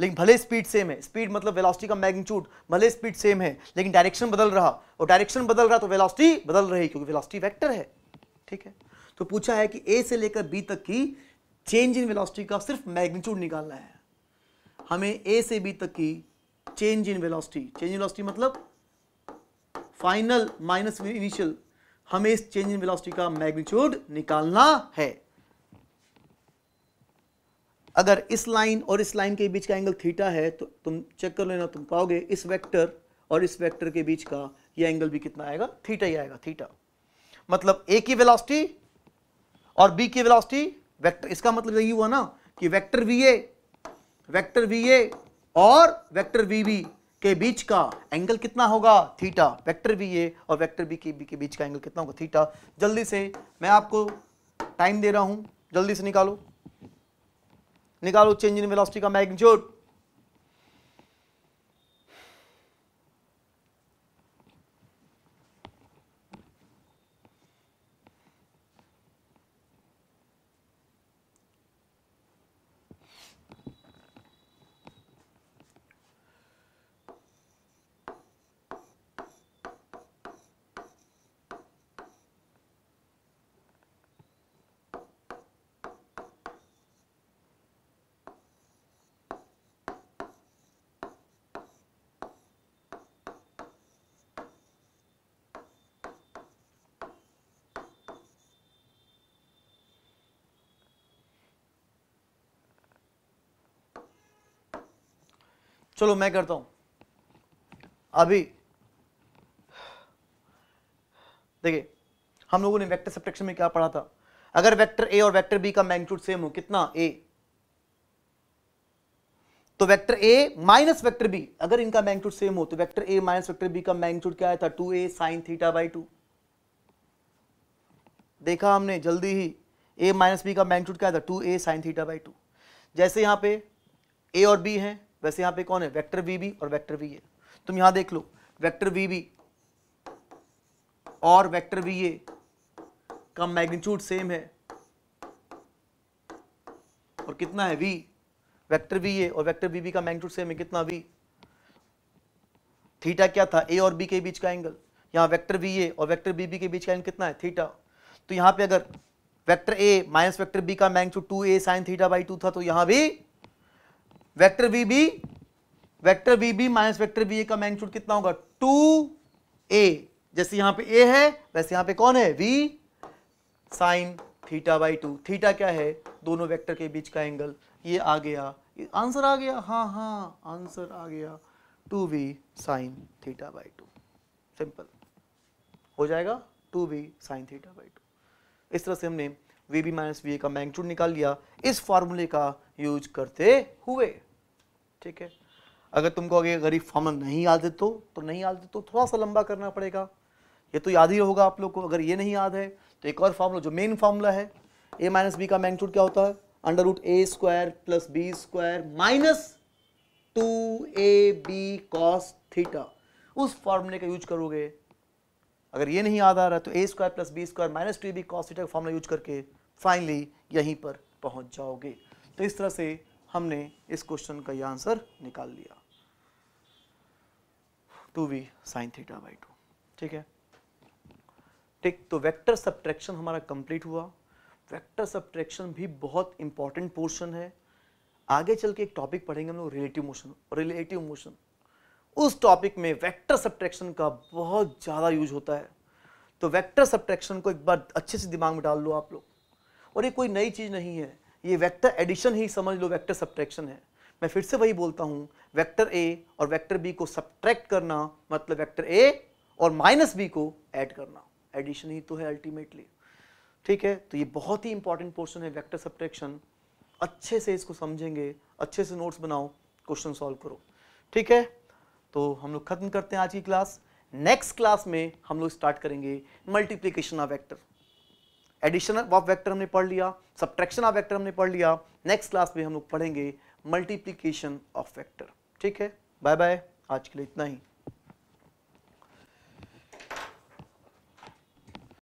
[SPEAKER 1] लेकिन भले स्पीड सेम है स्पीड मतलब वेलोसिटी का मैग्नीट्यूड भले स्पीड सेम है लेकिन डायरेक्शन बदल रहा और डायरेक्शन बदल रहा तो वेलोसिटी बदल रही क्योंकि वेलोसिटी वेक्टर है ठीक है तो पूछा है कि ए से लेकर बी तक की चेंज इन वेलोसिटी का सिर्फ मैग्नीट्यूड निकालना है हमें ए से बी तक की change in velocity change in velocity मतलब फाइनल माइनस इनिशियल हमें इस चेंज इन वेलोसिटी का मैग्नीट्यूड निकालना है अगर इस लाइन और इस लाइन के बीच का एंगल थीटा है तो तुम चेक कर लेना तुम पाओगे इस वेक्टर और इस वेक्टर के बीच का ये एंगल भी कितना आएगा थीटा ही आएगा थीटा मतलब ए की वेलोसिटी और बी की वेलोसिटी वेक्टर इसका मतलब यही हुआ ना कि vector V A vector V A और वेक्टर वी बी के बीच का एंगल कितना होगा थीटा वेक्टर वी ए और वेक्टर बी के बी के बीच का एंगल कितना होगा थीटा जल्दी से मैं आपको टाइम दे रहा हूं जल्दी से निकालो निकालो चेंज इन वेलोसिटी का मैग्नीट्यूड चलो मैं करता हूं अभी देखिए हम लोगों ने वेक्टर सब्ट्रैक्शन में क्या पढ़ा था अगर वेक्टर ए और वेक्टर बी का मैग्नीट्यूड सेम हो कितना ए तो vector A minus vector B अगर इनका मैग्नीट्यूड सेम हो तो vector A minus vector B का मैग्नीट्यूड क्या आया था two A sine theta by two देखा हमने जल्दी ही ए माइनस बी का मैग्नीट्यूड क्या था two A sine theta by two जैसे यहां पे ए और बी हैं वैसे यहां पे कौन है वेक्टर वी बी और वेक्टर वी ए तुम यहां देख लो वेक्टर वी बी और वेक्टर वी ए का मैग्नीट्यूड सेम है और कितना है वी वेक्टर वी ए और वेक्टर वी बी का मैग्नीट्यूड सेम है कितना वी थीटा क्या था ए और बी के बीच का एंगल यहां वेक्टर वी ए और वेक्टर बी बी के बीच का एंगल कितना है थीटा तो यहां पे अगर vector A minus vector B का magnitude two A sine theta by two था तो यहां भी vector V B vector V B minus vector B A का मैग्नीट्यूड कितना होगा टू ए जैसे यहाँ पे ए है वैसे यहां पे कौन है V sine theta by two theta क्या है दोनों वेक्टर के बीच का एंगल ये आ गया आंसर आ गया हाँ हाँ आंसर आ गया two V sine theta by two simple हो जाएगा two V sine theta by two इस तरह से हमने V B minus V A का मैग्नीट्यूड निकाल लिया इस फॉर्मूले का यूज करते हुए ठीक है अगर तुमको अगर गरीब फॉर्मूला नहीं याद है तो तो नहीं याद है तो थोड़ा सा लंबा करना पड़ेगा ये तो याद ही होगा आप लोग को अगर ये नहीं याद है तो एक और फार्मूला जो मेन फार्मूला है ए माइनस बी का मैग्नीट्यूड क्या होता है under root A square plus B square minus two A B cos theta उस फॉर्मूले का यूज करोगे अगर ये नहीं याद आ रहा तो A square plus B square minus two A B cos theta का फॉर्मूला यूज करके फाइनली यहीं पर पहुंच जाओगे तो इस तरह से हमने इस क्वेश्चन का ये आंसर निकाल लिया two V sine theta by two ठीक है ठीक तो वेक्टर सब्ट्रैक्शन हमारा कंप्लीट हुआ वेक्टर सब्ट्रैक्शन भी बहुत इंपॉर्टेंट पोर्शन है आगे चल के एक टॉपिक पढ़ेंगे हम लोग रिलेटिव मोशन रिलेटिव मोशन उस टॉपिक में वेक्टर सब्ट्रैक्शन का बहुत ज़्यादा यूज होता है तो वेक्टर सब्ट्रैक्शन को एक बार अच्छे से दिमाग में डाल लो आप लोग और ये कोई नई चीज़ नहीं है ये वेक्टर एडिशन ही समझ लो वेक्टर सब्ट्रैक्शन है मैं फिर से वही बोलता हूँ वेक्टर ए और वेक्टर बी को सब्ट्रैक्ट करना मतलब वेक्टर ए और माइनस बी को ऐड करना एडिशन ही तो है अल्टीमेटली ठीक है तो ये बहुत ही इंपॉर्टेंट पोर्शन है वेक्टर सब्ट्रैक्शन अच्छे से इसको समझेंगे अच्छे से नोट्स बनाओ क्वेश्चन सॉल्व करो ठीक है तो हम लोग खत्म करते हैं आज की क्लास नेक्स्ट क्लास में हम लोग स्टार्ट करेंगे multiplication of vector addition of vector हमने पढ़ लिया सब्ट्रैक्शन ऑफ वेक्टर हमने पढ़ लिया नेक्स्ट क्लास में हम लोग पढ़ेंगे मल्टीप्लीकेशन ऑफ वेक्टर ठीक है बाय बाय आज के लिए इतना ही